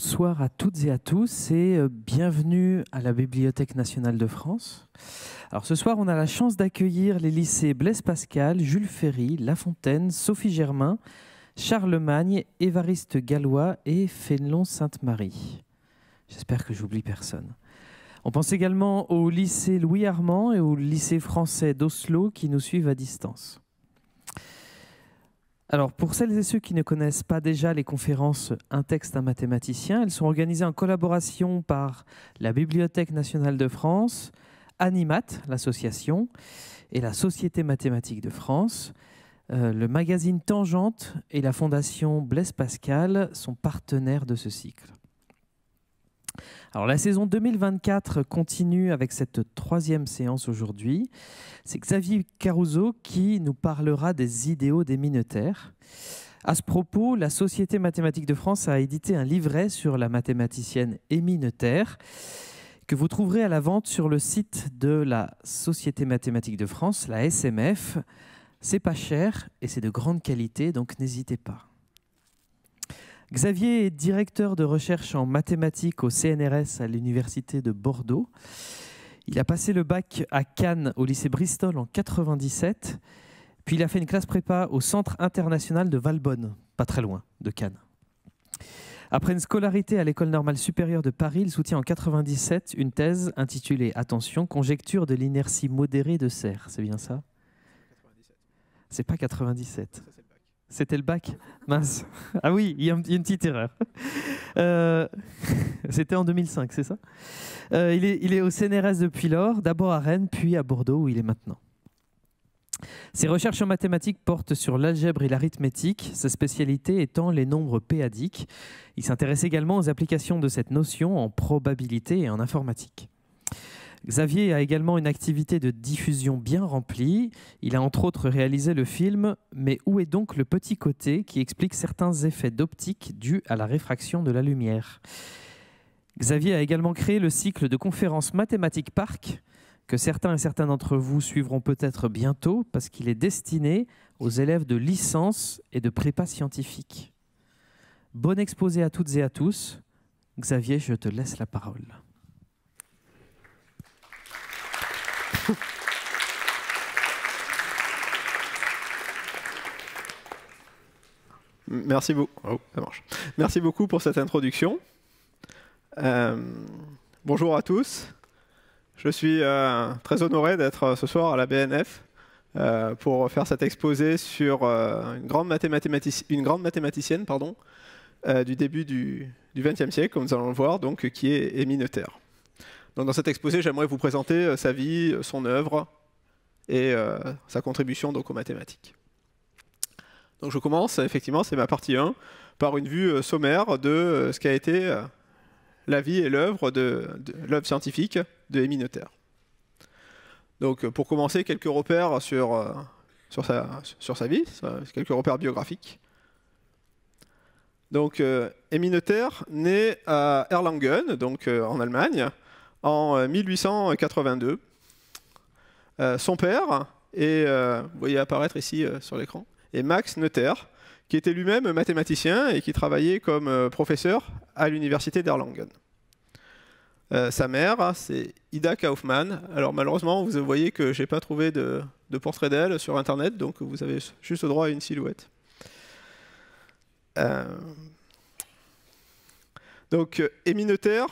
Bonsoir à toutes et à tous et euh, bienvenue à la Bibliothèque nationale de France. Alors ce soir, on a la chance d'accueillir les lycées Blaise Pascal, Jules Ferry, La Fontaine, Sophie Germain, Charlemagne, Évariste Gallois et Fénelon Sainte-Marie. J'espère que j'oublie personne. On pense également au lycée Louis Armand et au lycée français d'Oslo qui nous suivent à distance. Alors, pour celles et ceux qui ne connaissent pas déjà les conférences Un texte, un mathématicien, elles sont organisées en collaboration par la Bibliothèque nationale de France, Animat, l'association, et la Société mathématique de France. Euh, le magazine Tangente et la Fondation Blaise Pascal sont partenaires de ce cycle. Alors la saison 2024 continue avec cette troisième séance aujourd'hui. C'est Xavier Caruso qui nous parlera des idéaux des Minotaires. À ce propos, la Société mathématique de France a édité un livret sur la mathématicienne et Notaire que vous trouverez à la vente sur le site de la Société mathématique de France, la SMF. C'est pas cher et c'est de grande qualité, donc n'hésitez pas. Xavier est directeur de recherche en mathématiques au CNRS à l'Université de Bordeaux. Il a passé le bac à Cannes au lycée Bristol en 97, puis il a fait une classe prépa au Centre international de Valbonne, pas très loin de Cannes. Après une scolarité à l'école normale supérieure de Paris, il soutient en 97 une thèse intitulée Attention, conjecture de l'inertie modérée de Serre. C'est bien ça C'est pas 97. C'était le bac. Mince. Ah oui, il y, a une petite erreur. Euh, c'était en 2005, c'est ça euh, il, est, il, est, au CNRS depuis lors, d'abord à Rennes, puis à Bordeaux, où il est maintenant. Ses recherches en mathématiques portent sur l'algèbre et l'arithmétique, sa spécialité étant les nombres péadiques. Il s'intéresse également aux applications de cette notion en probabilité et en informatique. Xavier a également une activité de diffusion bien remplie. Il a entre autres réalisé le film Mais où est donc le petit côté qui explique certains effets d'optique dus à la réfraction de la lumière Xavier a également créé le cycle de conférences Mathématiques Parc que certains et certains d'entre vous suivront peut-être bientôt parce qu'il est destiné aux élèves de licence et de prépa scientifique. Bon exposé à toutes et à tous. Xavier, je te laisse la parole. Merci beaucoup. Oh. Merci beaucoup pour cette introduction. Euh, bonjour à tous. Je suis euh, très honoré d'être ce soir à la BNF euh, pour faire cet exposé sur une grande, mathématicienne pardon, du début du XXe siècle, comme nous allons le voir, donc, qui est Émile Noether dans cet exposé, j'aimerais vous présenter euh, sa vie, euh, son œuvre et euh, sa contribution donc, aux mathématiques. Donc je commence, effectivement, c'est ma partie 1, par une vue sommaire de ce qu'a été la vie et l'œuvre de, scientifique de Emmy Noether. Donc pour commencer, quelques repères sur, sur, sa, sur sa vie, quelques repères biographiques. Donc Émile Noether, naît à Erlangen, donc en Allemagne, en 1882. Euh, euh, son père, et euh, vous voyez apparaître ici sur l'écran, est Max Noether, qui était lui-même mathématicien et qui travaillait comme professeur à l'université d'Erlangen. sa mère, c'est Ida Kaufmann. Alors malheureusement, vous voyez que j'ai pas trouvé de, portrait d'elle sur Internet, donc vous avez juste le droit à une silhouette. Donc Donc, Neuter.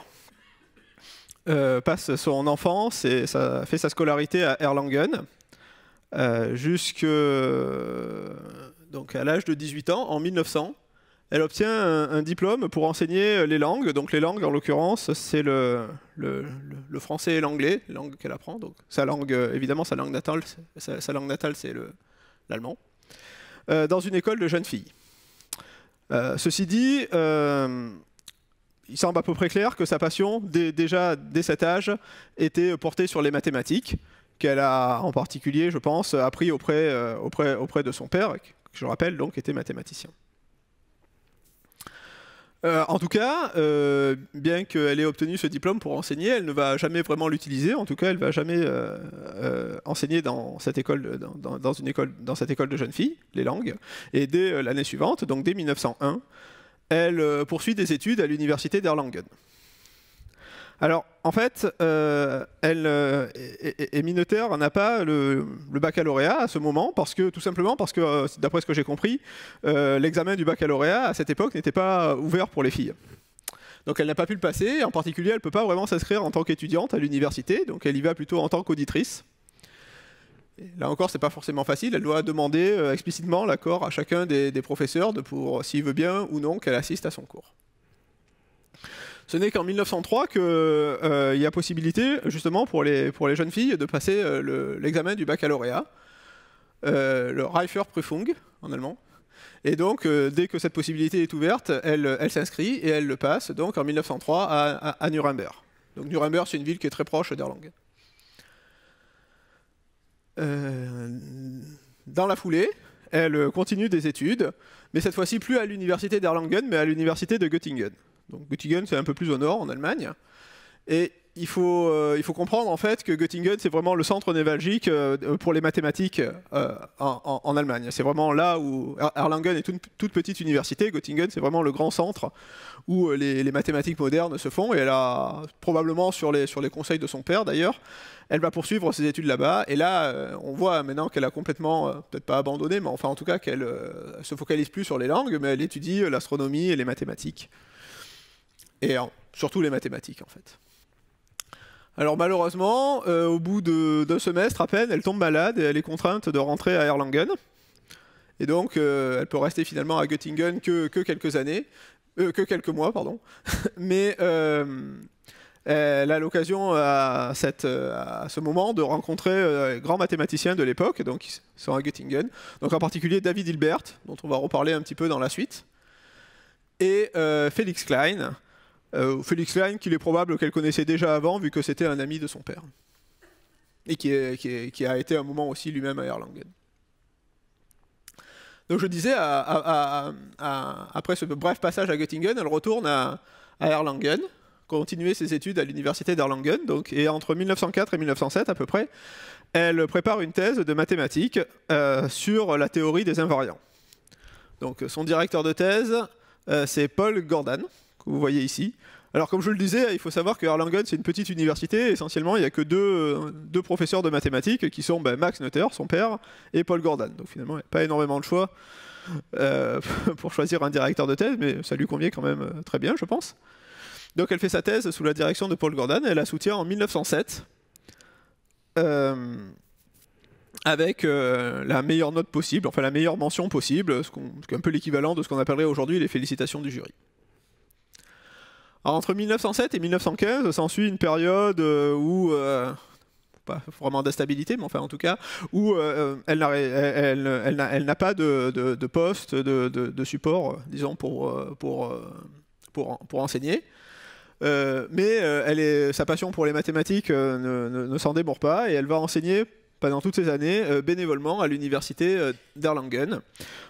Euh, passe son enfance et ça fait sa scolarité à Erlangen euh, Jusqu'à l'âge de 18 ans en 1900. Elle obtient un, diplôme pour enseigner les langues. Donc les langues, en l'occurrence, c'est le, le, français et l'anglais, langues qu'elle apprend. Donc sa langue, euh, évidemment, sa langue natale, sa, langue natale, c'est l'allemand. dans une école de jeunes filles. ceci dit, il semble à peu près clair que sa passion, déjà dès cet âge, était portée sur les mathématiques, qu'elle a en particulier, je pense, appris auprès, euh, auprès, auprès de son père, qui, je rappelle, donc était mathématicien. Euh, en tout cas, euh, bien qu'elle ait obtenu ce diplôme pour enseigner, elle ne va jamais vraiment l'utiliser. En tout cas, elle ne va jamais enseigner dans cette école, dans, une école, dans cette école de jeunes filles, les langues. Et dès l'année suivante, donc dès 1901, elle euh, poursuit des études à l'université d'Erlangen. Alors, en fait, euh, elle, euh, n'a pas le, baccalauréat à ce moment, parce que, tout simplement parce que, euh, d'après ce que j'ai compris, l'examen du baccalauréat à cette époque n'était pas ouvert pour les filles. Donc elle n'a pas pu le passer, en particulier elle ne peut pas vraiment s'inscrire en tant qu'étudiante à l'université, donc elle y va plutôt en tant qu'auditrice. Là encore, c'est pas forcément facile. Elle doit demander euh, explicitement l'accord à chacun des, professeurs de pour euh, s'il veut bien ou non qu'elle assiste à son cours. Ce n'est qu'en 1903 qu'il euh, il y a possibilité, justement, pour les, pour les jeunes filles de passer l'examen du baccalauréat, le Reiferprüfung en allemand. Et donc, dès que cette possibilité est ouverte, elle, elle s'inscrit et elle le passe, donc en 1903 à, Nuremberg. Donc Nuremberg, c'est une ville qui est très proche d'Erlangen. Euh, dans la foulée, elle continue des études, mais cette fois-ci plus à l'université d'Erlangen, mais à l'université de Göttingen. Donc Göttingen, c'est un peu plus au nord, en Allemagne. Et il faut, euh, il faut comprendre en fait que Göttingen, c'est vraiment le centre névralgique euh, pour les mathématiques euh, en, Allemagne. C'est vraiment là où Erlangen est une toute petite université. Göttingen, c'est vraiment le grand centre où les, les, mathématiques modernes se font. Et elle a, probablement sur les, sur les conseils de son père d'ailleurs, elle va poursuivre ses études là-bas. Et là, on voit maintenant qu'elle a complètement, peut-être pas abandonné, mais enfin en tout cas qu'elle se focalise plus sur les langues, mais elle étudie l'astronomie et les mathématiques. Et surtout les mathématiques en fait. Alors malheureusement, euh, au bout de deux semestres à peine, elle tombe malade et elle est contrainte de rentrer à Erlangen. Et donc, euh, elle peut rester finalement à Göttingen que, quelques années, euh, que quelques mois, pardon. Mais elle a l'occasion à, ce moment de rencontrer les grands mathématiciens de l'époque, donc qui sont à Göttingen. Donc en particulier David Hilbert, dont on va reparler un petit peu dans la suite, et Félix Klein, euh, Félix Klein, qu'il est probable qu'elle connaissait déjà avant, vu que c'était un ami de son père. Et qui, a été un moment aussi lui-même à Erlangen. Donc je disais, après ce bref passage à Göttingen, elle retourne à, Erlangen, continuer ses études à l'université d'Erlangen, et entre 1904 et 1907 à peu près, elle prépare une thèse de mathématiques euh, sur la théorie des invariants. Donc son directeur de thèse, euh, c'est Paul Gordon, vous voyez ici. Alors comme je le disais, il faut savoir que Erlangen c'est une petite université, essentiellement il n'y a que euh, deux, professeurs de mathématiques qui sont ben, Max Noether, son père, et Paul Gordon. Donc finalement il n'y a pas énormément de choix euh, pour choisir un directeur de thèse, mais ça lui convient quand même euh, très bien je pense. Donc elle fait sa thèse sous la direction de Paul Gordon, et elle la soutient en 1907. avec la meilleure note possible, enfin la meilleure mention possible, ce, ce qui est un peu l'équivalent de ce qu'on appellerait aujourd'hui les félicitations du jury entre 1907 et 1915, s'ensuit une période euh, où euh, pas vraiment d'instabilité, mais enfin en tout cas, où euh, elle n'a pas de, poste, de, support, disons, pour, enseigner. mais sa passion pour les mathématiques ne, s'en démord pas et elle va enseigner pendant toutes ces années bénévolement à l'université d'Erlangen,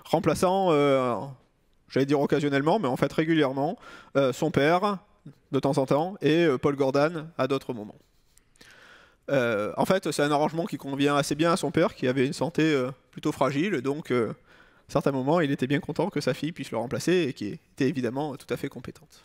remplaçant j'allais dire occasionnellement, mais en fait régulièrement, euh, son père de temps en temps et euh, Paul Gordon à d'autres moments. Euh, en fait, c'est un arrangement qui convient assez bien à son père qui avait une santé plutôt fragile, donc à certains moments, il était bien content que sa fille puisse le remplacer et qui était évidemment tout à fait compétente.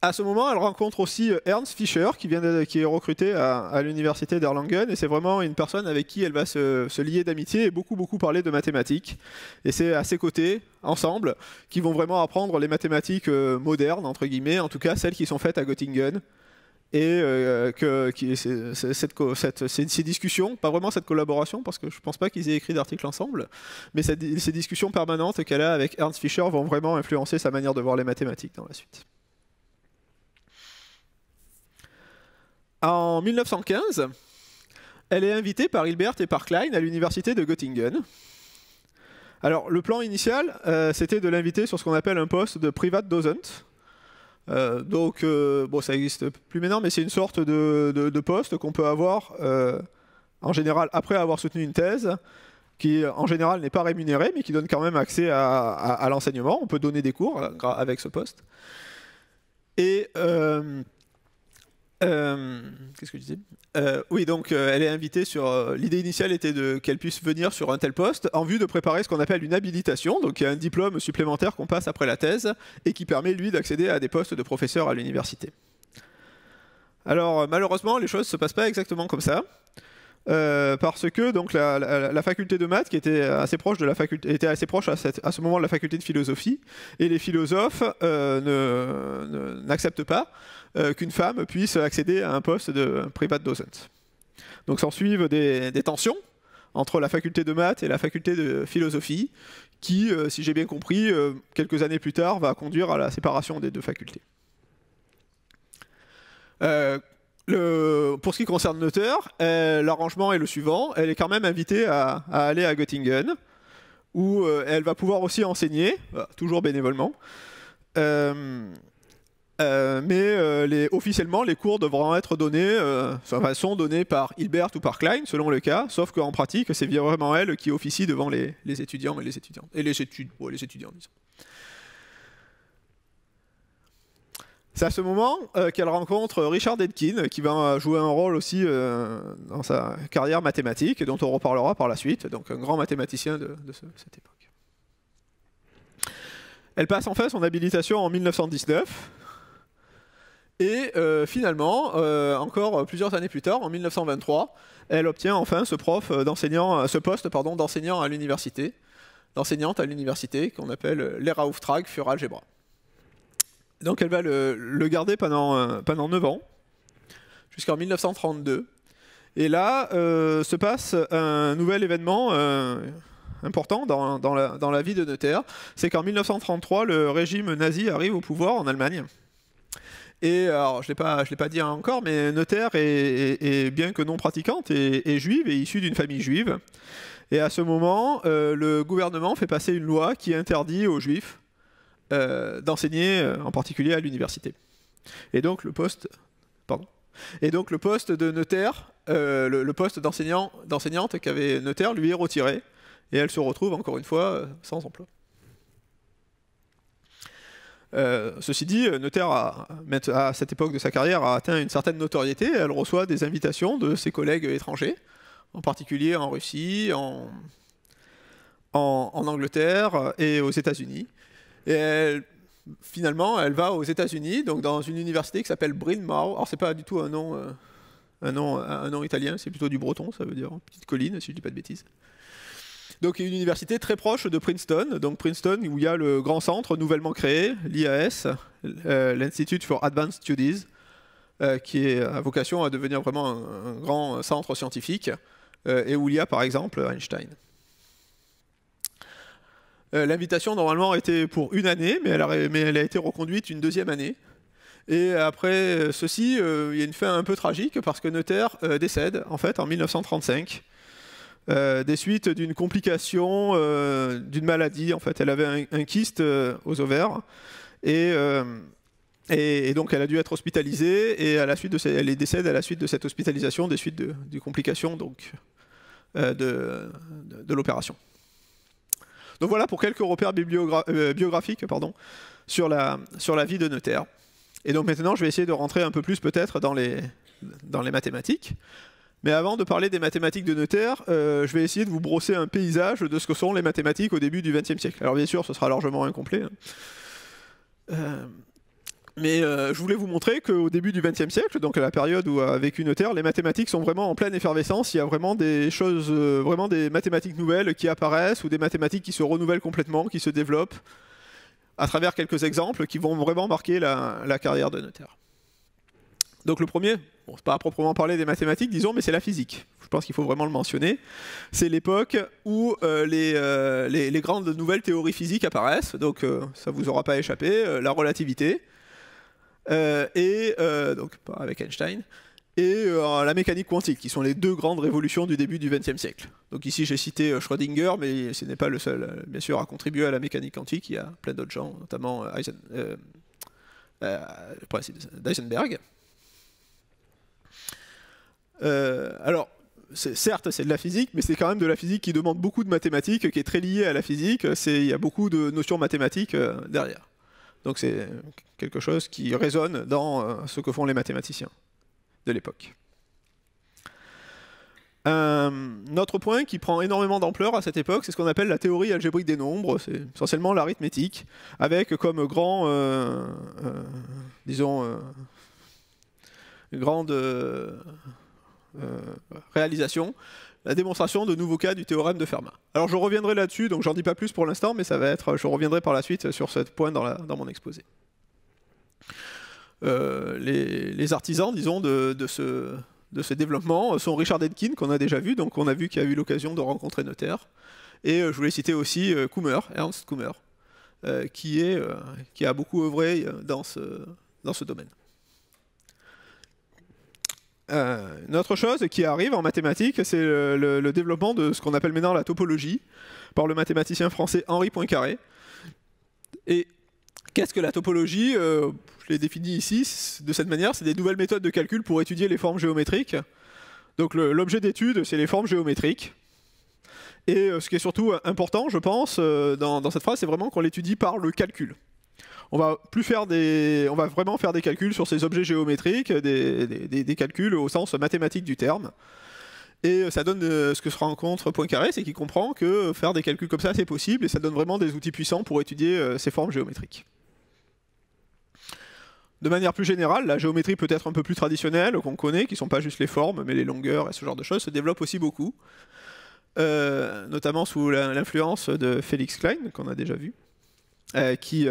à ce moment, elle rencontre aussi euh, Ernst Fischer, qui, vient qui est recruté à, l'université d'Erlangen, et c'est vraiment une personne avec qui elle va se, lier d'amitié et beaucoup, beaucoup parler de mathématiques. Et c'est à ses côtés, ensemble, qu'ils vont vraiment apprendre les mathématiques euh, modernes, entre guillemets, en tout cas celles qui sont faites à Göttingen. Et euh, que qui, cette, cette, ces, discussions, pas vraiment cette collaboration, parce que je ne pense pas qu'ils aient écrit d'articles ensemble, mais ces discussions permanentes qu'elle a avec Ernst Fischer vont vraiment influencer sa manière de voir les mathématiques dans la suite. En 1915, elle est invitée par Hilbert et par Klein à l'université de Göttingen. Alors, le plan initial, euh, c'était de l'inviter sur ce qu'on appelle un poste de private docent. Euh, donc, euh, bon, ça n'existe plus maintenant, mais c'est une sorte de, poste qu'on peut avoir en général après avoir soutenu une thèse, qui en général n'est pas rémunérée, mais qui donne quand même accès à, l'enseignement. On peut donner des cours avec ce poste. Et euh, qu'est-ce que je disais euh, Oui, donc euh, elle est invitée sur. L'idée initiale était de qu'elle puisse venir sur un tel poste en vue de préparer ce qu'on appelle une habilitation, donc un diplôme supplémentaire qu'on passe après la thèse et qui permet lui d'accéder à des postes de professeur à l'université. Alors malheureusement, les choses ne se passent pas exactement comme ça. parce que donc la, faculté de maths qui était assez proche de la faculté était assez proche à, ce moment de la faculté de philosophie et les philosophes n'acceptent pas euh, qu'une femme puisse accéder à un poste de private docent. Donc s'en suivent des, tensions entre la faculté de maths et la faculté de philosophie, qui, euh, si j'ai bien compris, euh, quelques années plus tard, va conduire à la séparation des deux facultés. pour ce qui concerne l'auteur, l'arrangement est le suivant. Elle est quand même invitée à, aller à Göttingen, où elle va pouvoir aussi enseigner, toujours bénévolement. Euh, mais euh, officiellement, les cours devront être donnés, euh, sont donnés par Hilbert ou par Klein, selon le cas, sauf qu'en pratique, c'est vraiment elle qui officie devant les, étudiants et les étudiantes. Et les, étudiants, C'est à ce moment qu'elle rencontre Richard Edkin, qui va jouer un rôle aussi dans sa carrière mathématique, dont on reparlera par la suite, donc un grand mathématicien de, cette époque. Elle passe en enfin son habilitation en 1919, et euh, finalement, euh, encore plusieurs années plus tard, en 1923, elle obtient enfin ce euh, poste d'enseignant à l'université, d'enseignante à l'université qu'on appelle l'Erauftrak für Algebra. Donc elle va le, garder pendant pendant 9 ans, jusqu'en 1932. Et là se passe un nouvel événement important dans, la, dans la vie de Notaire, c'est qu'en 1933, le régime nazi arrive au pouvoir en Allemagne. Et alors, je ne l'ai pas, dit encore, mais notaire est, bien que non pratiquante, est, juive et issue d'une famille juive. Et à ce moment, euh, le gouvernement fait passer une loi qui interdit aux juifs euh, d'enseigner, euh, en particulier à l'université. Et donc le poste, pardon. Et donc le poste de notaire, le, poste d'enseignant, d'enseignante qu'avait notaire lui est retiré, et elle se retrouve encore une fois sans emploi. Euh, ceci dit, euh, Notaire, à cette époque de sa carrière, a atteint une certaine notoriété. Elle reçoit des invitations de ses collègues étrangers, en particulier en Russie, en, Angleterre et aux États-Unis. Et finalement, elle va aux États-Unis, donc dans une université qui s'appelle Bryn Mawr. Alors, c'est pas du tout un nom, euh, un nom, italien, c'est plutôt du breton, ça veut dire petite colline, si je ne dis pas de bêtises. Donc une université très proche de Princeton, donc Princeton où il y a le grand centre nouvellement créé, l'IAS, euh, l'Institute for Advanced Studies, euh, qui est à vocation à devenir vraiment un, grand centre scientifique, euh, et où il y a par exemple Einstein. L'invitation normalement était pour une année, mais elle, a, elle a été reconduite une deuxième année. Et après ceci, il y a une fin un peu tragique parce que Noether décède en fait en 1935. Euh, des suites d'une complication, euh, d'une maladie. En fait, elle avait un, kyste euh, aux ovaires et, donc elle a dû être hospitalisée et à la suite de elle décède à la suite de cette hospitalisation, des suites de, complications donc de, l'opération. Donc voilà pour quelques repères biographiques pardon, sur, la, sur la vie de Notaire. Et donc maintenant, je vais essayer de rentrer un peu plus peut-être dans les, dans les mathématiques. Mais avant de parler des mathématiques de Noether, euh, je vais essayer de vous brosser un paysage de ce que sont les mathématiques au début du XXe siècle. Alors bien sûr, ce sera largement incomplet. Hein. Euh, mais euh, je voulais vous montrer qu'au début du XXe siècle, donc à la période où a vécu Noether, les mathématiques sont vraiment en pleine effervescence. Il y a vraiment des choses, vraiment des mathématiques nouvelles qui apparaissent ou des mathématiques qui se renouvellent complètement, qui se développent à travers quelques exemples qui vont vraiment marquer la, la carrière de Noether. Donc le premier, bon, c'est pas à proprement parler des mathématiques, disons, mais c'est la physique. Je pense qu'il faut vraiment le mentionner. C'est l'époque où euh, euh, les, les, grandes nouvelles théories physiques apparaissent, donc ça euh, ça vous aura pas échappé, la relativité, et donc avec Einstein, et la mécanique quantique, qui sont les deux grandes révolutions du début du XXe siècle. Donc ici j'ai cité Schrödinger, mais ce n'est pas le seul, bien sûr, à contribuer à la mécanique quantique. Il y a plein d'autres gens, notamment Eisen, euh, alors, certes, c'est de la physique, mais c'est quand même de la physique qui demande beaucoup de mathématiques, qui est très liée à la physique. Il y a beaucoup de notions mathématiques euh, derrière. Donc c'est quelque chose qui résonne dans euh, ce que font les mathématiciens de l'époque. Un autre point qui prend énormément d'ampleur à cette époque, c'est ce qu'on appelle la théorie algébrique des nombres, c'est essentiellement l'arithmétique, avec comme grand, disons, grande euh, réalisation, la démonstration de nouveaux cas du théorème de Fermat. Alors je reviendrai là-dessus, donc j'en dis pas plus pour l'instant, mais ça va être, je reviendrai par la suite sur ce point dans, mon exposé. Euh, les, artisans, disons, de, ce, développement sont Richard Edkin, qu'on a déjà vu, donc on a vu qu'il a eu l'occasion de rencontrer Notaire, et euh, je voulais citer aussi Ernst Kummer, qui, a beaucoup œuvré dans ce domaine. Euh, une autre chose qui arrive en mathématiques, c'est le, développement de ce qu'on appelle maintenant la topologie par le mathématicien français Henri Poincaré. Et qu'est-ce que la topologie euh, Je l'ai définie ici de cette manière, c'est des nouvelles méthodes de calcul pour étudier les formes géométriques. Donc l'objet d'étude, c'est les formes géométriques. Et euh, ce qui est surtout important, je pense, dans cette phrase, c'est vraiment qu'on l'étudie par le calcul on va plus faire des, on va vraiment faire des calculs sur ces objets géométriques, des, calculs au sens mathématique du terme. Et ça donne euh, ce que se rencontre Poincaré, c'est qu'il comprend que faire des calculs comme ça, c'est possible, et ça donne vraiment des outils puissants pour étudier euh, ces formes géométriques. De manière plus générale, la géométrie peut être un peu plus traditionnelle, qu'on connaît, qui ne sont pas juste les formes, mais les longueurs et ce genre de choses, se développe aussi beaucoup, euh, notamment sous l'influence de Félix Klein, qu'on a déjà vu, qui,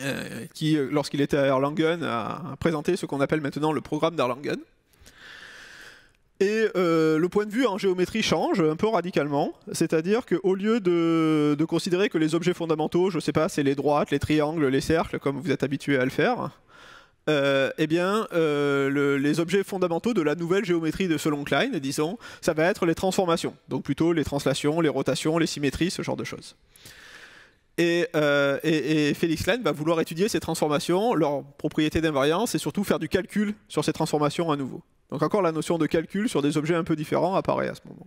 euh, qui, euh, lorsqu'il était à Erlangen, a présenté ce qu'on appelle maintenant le programme d'Erlangen. Et euh, le point de vue en géométrie change un peu radicalement, c'est-à-dire qu'au lieu de, considérer que les objets fondamentaux, je ne sais pas, c'est les droites, les triangles, les cercles, comme vous êtes habitué à le faire, eh bien, les objets fondamentaux de la nouvelle géométrie de selon Klein, disons, ça va être les transformations, donc plutôt les translations, les rotations, les symétries, ce genre de choses. Euh, et, Félix Klein va vouloir étudier ces transformations, leurs propriétés d'invariance et surtout faire du calcul sur ces transformations à nouveau. Donc encore la notion de calcul sur des objets un peu différents apparaît à ce moment.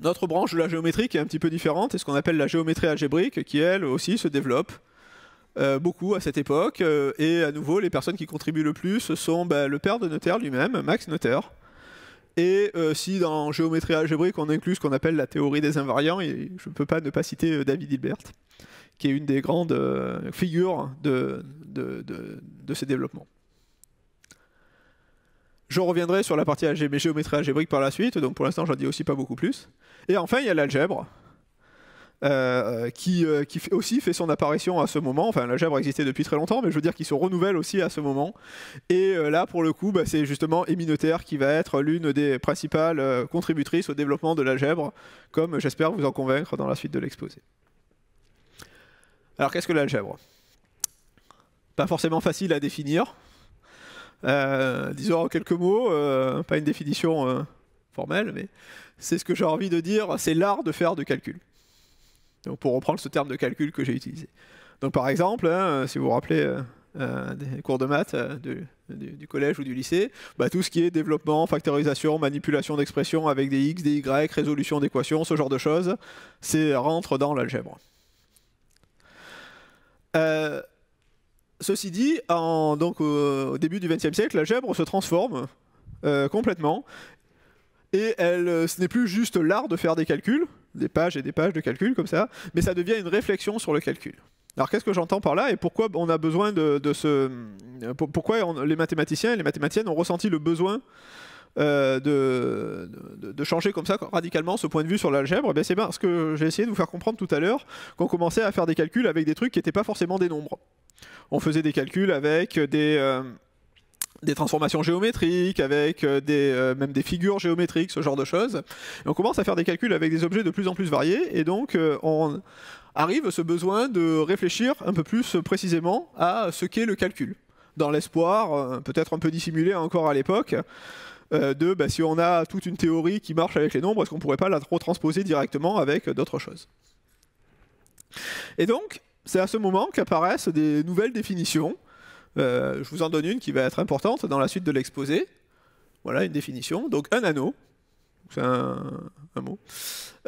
Notre branche de la géométrie qui est un petit peu différente est ce qu'on appelle la géométrie algébrique qui elle aussi se développe euh, beaucoup à cette époque. Euh, et à nouveau les personnes qui contribuent le plus sont ben, le père de Noether lui-même, Max Noether, et euh, si dans géométrie algébrique on inclut ce qu'on appelle la théorie des invariants, je ne peux pas ne pas citer euh, David Hilbert, qui est une des grandes euh, figures de, de, de, ces développements. Je reviendrai sur la partie géométrie algébrique par la suite, donc pour l'instant j'en dis aussi pas beaucoup plus. Et enfin il y a l'algèbre, euh, euh, qui, euh, aussi fait son apparition à ce moment. Enfin, l'algèbre existait depuis très longtemps, mais je veux dire qu'il se renouvelle aussi à ce moment. Et là, pour le coup, bah, c'est justement Éminetaire qui va être l'une des principales contributrices au développement de l'algèbre, comme j'espère vous en convaincre dans la suite de l'exposé. Alors, qu'est-ce que l'algèbre Pas forcément facile à définir. disons en quelques mots, pas une définition formelle, mais c'est ce que j'ai envie de dire, c'est l'art de faire de calcul. Donc pour reprendre ce terme de calcul que j'ai utilisé. Donc par exemple, hein, euh, si vous vous rappelez euh, euh, des cours de maths du, collège ou du lycée, bah, tout ce qui est développement, factorisation, manipulation d'expressions avec des x, des y, résolution d'équations, ce genre de choses, c'est rentre dans l'algèbre. ceci dit, donc, au début du XXe siècle, l'algèbre se transforme complètement. Et elle, ce n'est plus juste l'art de faire des calculs, des pages et des pages de calcul comme ça, mais ça devient une réflexion sur le calcul. Alors qu'est-ce que j'entends par là et pourquoi on a besoin de, ce... Pourquoi les mathématiciens et les mathématiciennes ont ressenti le besoin euh, de, de, changer comme ça radicalement ce point de vue sur l'algèbre eh C'est parce ce que j'ai essayé de vous faire comprendre tout à l'heure, qu'on commençait à faire des calculs avec des trucs qui n'étaient pas forcément des nombres. On faisait des calculs avec des... Euh, des transformations géométriques, avec euh, des, euh, même des figures géométriques, ce genre de choses. on commence à faire des calculs avec des objets de plus en plus variés, et donc euh, on arrive ce besoin de réfléchir un peu plus précisément à ce qu'est le calcul, dans l'espoir, peut-être un peu dissimulé encore à l'époque, de bah, si on a toute une théorie qui marche avec les nombres, est-ce qu'on pourrait pas la retransposer transposer directement avec d'autres choses Et donc, c'est à ce moment qu'apparaissent des nouvelles définitions, euh, je vous en donne une qui va être importante dans la suite de l'exposé. Voilà une définition. Donc un anneau, c'est un, mot,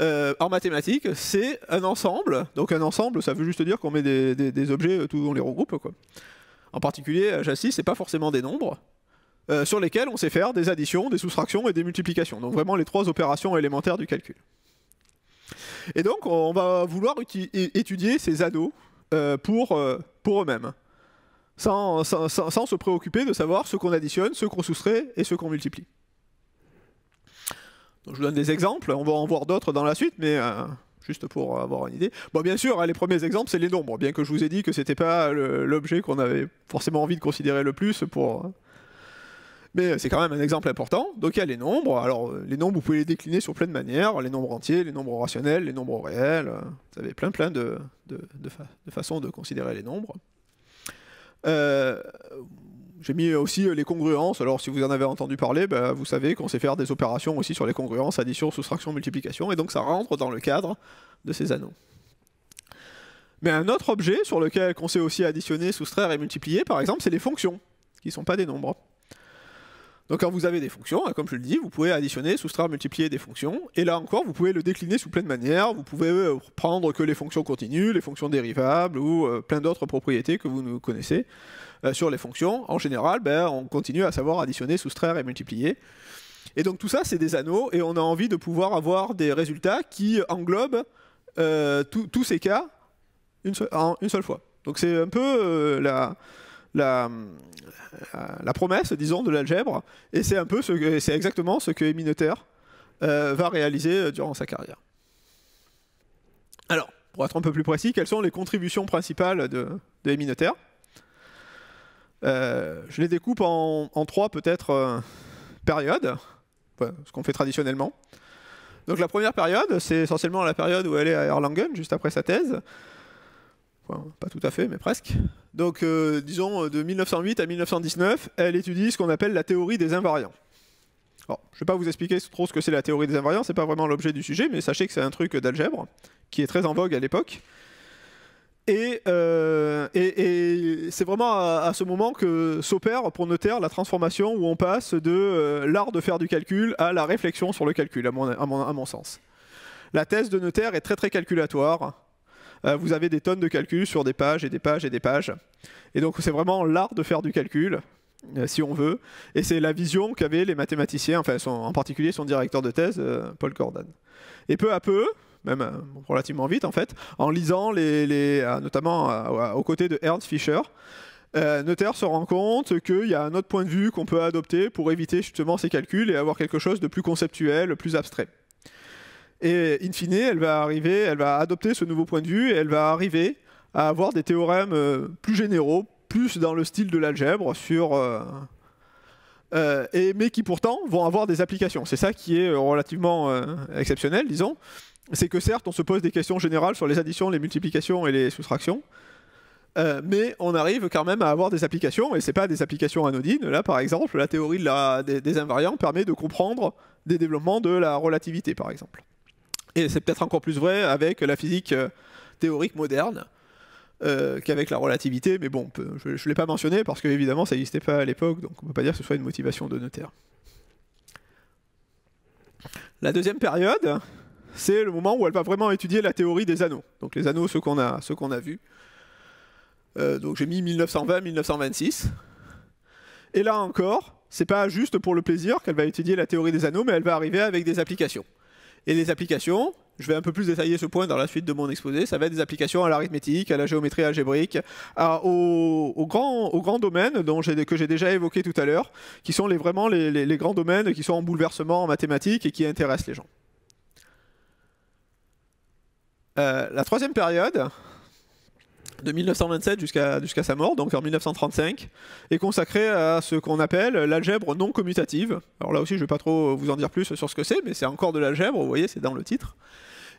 euh, en mathématiques, c'est un ensemble. Donc un ensemble, ça veut juste dire qu'on met des, objets, euh, tout, on les regroupe. En particulier, ce c'est pas forcément des nombres. sur lesquels on sait faire des additions, des soustractions et des multiplications. Donc vraiment les trois opérations élémentaires du calcul. Et donc on va vouloir étudier ces anneaux pour eux-mêmes sans, se préoccuper de savoir ce qu'on additionne, ce qu'on soustrait et ce qu'on multiplie. Donc, je vous donne des exemples, on va en voir d'autres dans la suite, mais euh, juste pour avoir une idée. Bon, bien sûr, hein, les premiers exemples, c'est les nombres, bien que je vous ai dit que ce c'était pas l'objet qu'on avait forcément envie de considérer le plus pour... Euh, mais c'est quand même un exemple important. Donc il y a les nombres. Alors euh, les nombres, vous pouvez les décliner sur plein de manières. Les nombres entiers, les nombres rationnels, les nombres réels. Vous avez plein plein de façons de considérer les nombres. Euh, j'ai mis aussi euh, les congruences. Alors, si vous en avez entendu parler, bah, vous savez qu'on sait faire des opérations aussi sur les congruences, addition, soustraction, multiplication, et donc ça rentre dans le cadre de ces anneaux. Mais un autre objet sur lequel on sait aussi additionner, soustraire et multiplier, par exemple, c'est les fonctions, qui ne sont pas des nombres. Donc quand vous avez des fonctions, hein, comme je le dis, vous pouvez additionner, soustraire, multiplier des fonctions, et là encore vous pouvez le décliner sous pleine manière, vous pouvez euh, prendre que les fonctions continues, les fonctions dérivables, ou euh, plein d'autres propriétés que vous connaissez euh, sur les fonctions. En général, ben, on continue à savoir additionner, soustraire et multiplier. Et donc tout ça c'est des anneaux, et on a envie de pouvoir avoir des résultats qui englobent tous ces cas une seule fois. Donc c'est un peu la... Euh, la, promesse, disons, de l'algèbre, et c'est un peu c'est exactement ce que Émile euh, va réaliser euh, durant sa carrière. Alors, pour être un peu plus précis, quelles sont les contributions principales de, de euh, Je les découpe en, trois peut-être périodes, ce qu'on fait traditionnellement. Donc la première période, c'est essentiellement la période où elle est à Erlangen, juste après sa thèse. Hein. pas tout à fait, mais presque. Donc, euh, disons, euh, de 1908 à 1919, elle étudie ce qu'on appelle la théorie des invariants. Alors, je ne vais pas vous expliquer trop ce que c'est la théorie des invariants, c'est pas vraiment l'objet du sujet, mais sachez que c'est un truc d'algèbre qui est très en vogue à l'époque. Et, euh, c'est vraiment à, ce moment que s'opère pour Notaire la transformation où on passe de l'art de faire du calcul à la réflexion sur le calcul, à mon, sens. La thèse de Notaire est très très calculatoire. Euh, vous avez des tonnes de calculs sur des pages et des pages et des pages. Et donc c'est vraiment l'art de faire du calcul, euh, si on veut. Et c'est la vision qu'avaient les mathématiciens, enfin en particulier son directeur de thèse, euh, Paul Cordan. Et peu à peu, même relativement vite en fait, en lisant les, notamment aux côtés de Ernst Fischer, Notaire se rend compte qu'il y a un autre point de vue qu'on peut adopter pour éviter justement ces calculs et avoir quelque chose de plus conceptuel, plus abstrait. Et in fine, elle va arriver, elle va adopter ce nouveau point de vue et elle va arriver à avoir des théorèmes euh, plus généraux, plus dans le style de l'algèbre, sur. Euh, euh, et, mais qui pourtant vont avoir des applications. C'est ça qui est relativement exceptionnel, disons. C'est que certes, on se pose des questions générales sur les additions, les multiplications et les soustractions, mais on arrive quand même à avoir des applications, et c'est pas des applications anodines. Là, par exemple, la théorie de la, des invariants permet de comprendre des développements de la relativité, par exemple. Et c'est peut-être encore plus vrai avec la physique euh, théorique moderne euh, qu'avec la relativité, mais bon, je ne l'ai pas mentionné parce que évidemment ça n'existait pas à l'époque, donc on ne peut pas dire que ce soit une motivation de notaire. La deuxième période, c'est le moment où elle va vraiment étudier la théorie des anneaux. Donc les anneaux, ceux qu'on a, a vus. Euh, donc j'ai mis 1920-1926. Et là encore, ce n'est pas juste pour le plaisir qu'elle va étudier la théorie des anneaux, mais elle va arriver avec des applications. Et les applications, je vais un peu plus détailler ce point dans la suite de mon exposé. Ça va être des applications à l'arithmétique, à la géométrie algébrique, aux, grands, domaines que j'ai déjà évoqué tout à l'heure, qui sont les, vraiment les, grands domaines qui sont en bouleversement en mathématiques et qui intéressent les gens. Euh, la troisième période, de 1927 jusqu'à sa mort, donc en 1935, est consacrée à ce qu'on appelle l'algèbre non commutative. Alors là aussi, je ne vais pas trop vous en dire plus sur ce que c'est, mais c'est encore de l'algèbre, vous voyez, c'est dans le titre.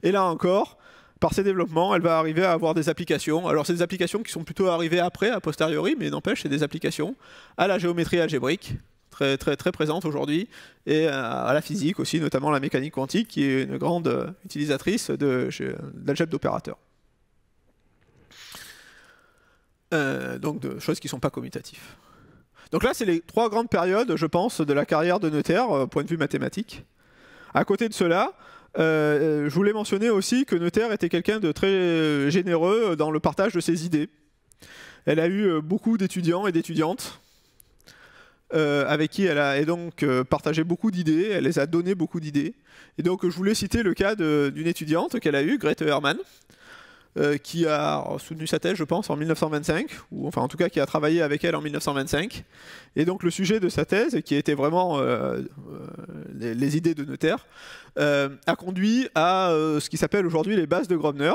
Et là encore, par ses développements, elle va arriver à avoir des applications. Alors c'est des applications qui sont plutôt arrivées après, a posteriori, mais n'empêche, c'est des applications à la géométrie algébrique, très, très, très présente aujourd'hui, et à la physique aussi, notamment la mécanique quantique, qui est une grande utilisatrice de l'algèbre d'opérateurs. Euh, donc de choses qui ne sont pas commutatives. Donc là, c'est les trois grandes périodes, je pense, de la carrière de Notaire, euh, point de vue mathématique. À côté de cela, euh, je voulais mentionner aussi que Notaire était quelqu'un de très généreux dans le partage de ses idées. Elle a eu beaucoup d'étudiants et d'étudiantes avec qui elle a donc partagé beaucoup d'idées, elle les a donné beaucoup d'idées. Et donc je voulais citer le cas d'une étudiante qu'elle a eue, Grete Hermann, euh, qui a soutenu sa thèse, je pense, en 1925, ou enfin en tout cas qui a travaillé avec elle en 1925. Et donc le sujet de sa thèse, qui était vraiment euh, euh, les, idées de Notaire, a conduit à ce qui s'appelle aujourd'hui les bases de Gromner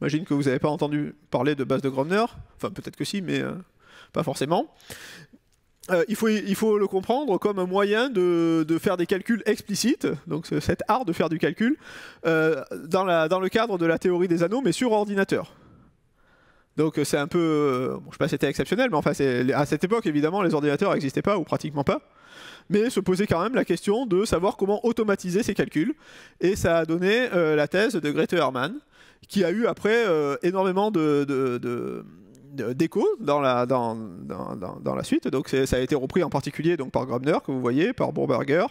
j'imagine que vous n'avez pas entendu parler de bases de Gromner enfin peut-être que si, mais pas forcément. Euh, il, faut, le comprendre comme un moyen de, faire des calculs explicites, donc cet art de faire du calcul, euh, dans, le cadre de la théorie des anneaux, mais sur ordinateur. Donc euh, c'est un peu, Je je sais pas si c'était exceptionnel, mais enfin à cette époque évidemment les ordinateurs n'existaient pas ou pratiquement pas, mais se posait quand même la question de savoir comment automatiser ces calculs, et ça a donné la thèse de Grete Hermann, qui a eu après énormément de euh, d'écho dans la, suite. Donc ça a été repris en particulier donc, par Grabner, que vous voyez, par Burger,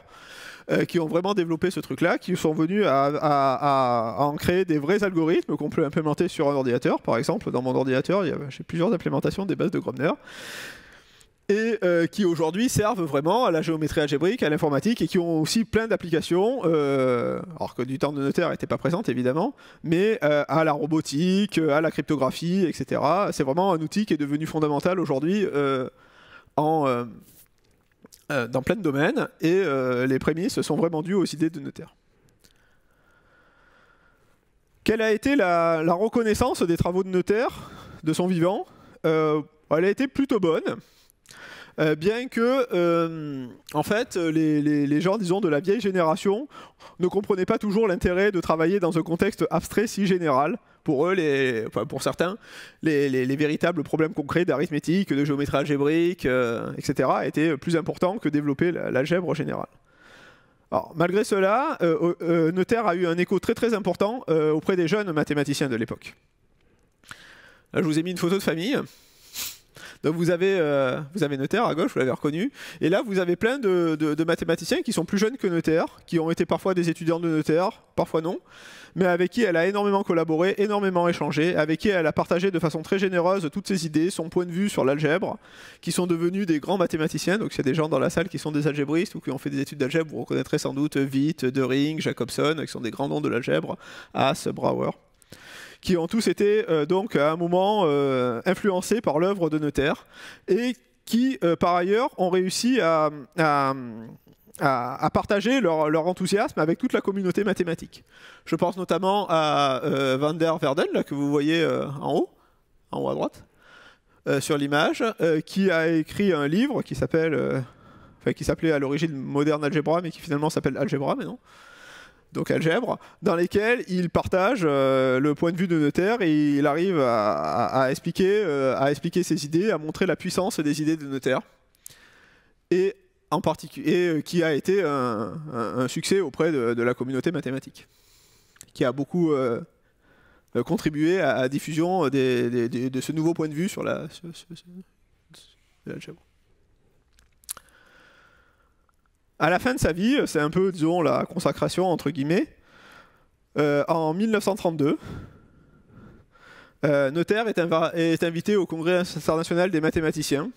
euh, qui ont vraiment développé ce truc-là, qui sont venus à, en créer des vrais algorithmes qu'on peut implémenter sur un ordinateur. Par exemple, dans mon ordinateur, j'ai plusieurs implémentations des bases de Grabner et euh, qui aujourd'hui servent vraiment à la géométrie algébrique, à l'informatique, et qui ont aussi plein d'applications, euh, alors que du temps de notaire n'était pas présente évidemment, mais euh, à la robotique, à la cryptographie, etc. C'est vraiment un outil qui est devenu fondamental aujourd'hui dans plein de domaines, et les prémices sont vraiment dues aux idées de notaire. Quelle a été la, reconnaissance des travaux de notaire de son vivant Elle a été plutôt bonne. Euh, bien que, euh, en fait, les, gens, de la vieille génération ne comprenaient pas toujours l'intérêt de travailler dans un contexte abstrait si général. Pour eux, pour certains, les, véritables problèmes concrets d'arithmétique, de géométrie algébrique, euh, etc., étaient plus importants que développer l'algèbre générale. malgré cela, Noether a eu un écho très très important auprès des jeunes mathématiciens de l'époque. je vous ai mis une photo de famille. Donc vous avez, euh, vous avez Notaire à gauche, vous l'avez reconnu. Et là, vous avez plein de, mathématiciens qui sont plus jeunes que Notaire, qui ont été parfois des étudiants de Notaire, parfois non, mais avec qui elle a énormément collaboré, énormément échangé, avec qui elle a partagé de façon très généreuse toutes ses idées, son point de vue sur l'algèbre, qui sont devenus des grands mathématiciens. Donc il y a des gens dans la salle qui sont des algébristes ou qui ont fait des études d'algèbre, vous reconnaîtrez sans doute Witt, Dering, Jacobson, qui sont des grands noms de l'algèbre, Haas, Brouwer qui ont tous été euh, donc à un moment euh, influencés par l'œuvre de Notaire et qui euh, par ailleurs ont réussi à, partager leur, enthousiasme avec toute la communauté mathématique. Je pense notamment à Van der Verden, que vous voyez en haut, en haut à droite, sur l'image, qui a écrit un livre qui s'appelle, qui s'appelait à l'origine Modern Algebra, mais qui finalement s'appelle Algebra non donc algèbre, dans lesquels il partage euh, le point de vue de Notaire et il arrive à, expliquer, euh, à expliquer ses idées, à montrer la puissance des idées de Notaire. Et en particulier, euh, qui a été un, succès auprès de, la communauté mathématique, qui a beaucoup contribué à la diffusion de ce nouveau point de vue sur l'algèbre. La, À la fin de sa vie, c'est un peu, disons, la consacration, entre guillemets. Euh, en 1932, euh, Notaire est, invité au Congrès international des mathématiciens.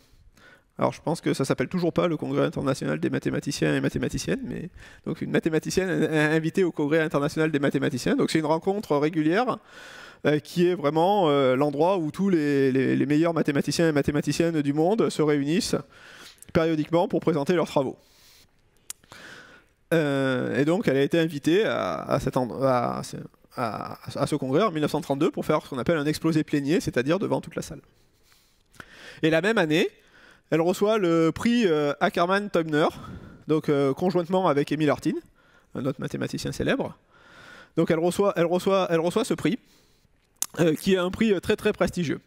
Alors je pense que ça s'appelle toujours pas le Congrès international des mathématiciens et mathématiciennes, mais donc une mathématicienne est invitée au Congrès international des mathématiciens. Donc c'est une rencontre régulière euh, qui est vraiment l'endroit où tous les meilleurs mathématiciens et mathématiciennes du monde se réunissent périodiquement pour présenter leurs travaux. Euh, et donc, elle a été invitée à, ce congrès en 1932 pour faire ce qu'on appelle un explosé plénier, c'est-à-dire devant toute la salle. Et la même année, elle reçoit le prix euh, Ackermann-Teubner, donc euh, conjointement avec Émile Artin, un autre mathématicien célèbre. Donc elle reçoit, elle reçoit ce prix, qui est un prix très très prestigieux.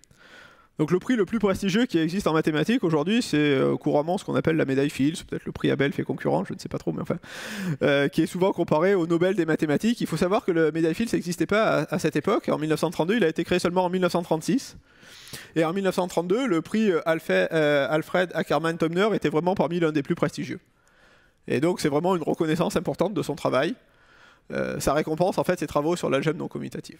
Donc le prix le plus prestigieux qui existe en mathématiques aujourd'hui, c'est euh, couramment ce qu'on appelle la médaille Fields, peut-être le prix Abel fait concurrent, je ne sais pas trop, mais enfin, euh, qui est souvent comparé au Nobel des mathématiques. Il faut savoir que le médaille Fields n'existait pas à, cette époque. En 1932, il a été créé seulement en 1936. Et en 1932, le prix euh, Alfred, Ackermann Tomner était vraiment parmi l'un des plus prestigieux. Et donc c'est vraiment une reconnaissance importante de son travail. sa récompense en fait ses travaux sur l'algèbre non commutative.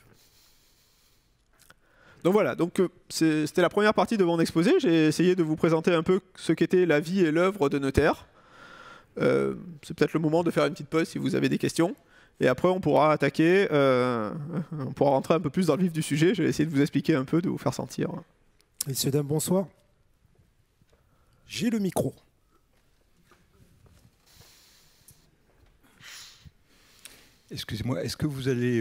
Donc voilà, donc euh, c'était la première partie de mon exposé. J'ai essayé de vous présenter un peu ce qu'était la vie et l'œuvre de Notaire. Euh, c'est peut-être le moment de faire une petite pause si vous avez des questions. Et après, on pourra attaquer, euh, on pourra rentrer un peu plus dans le vif du sujet. Je vais essayer de vous expliquer un peu, de vous faire sentir. Messieurs, dames, bonsoir. J'ai le micro. Excusez-moi, est-ce que vous allez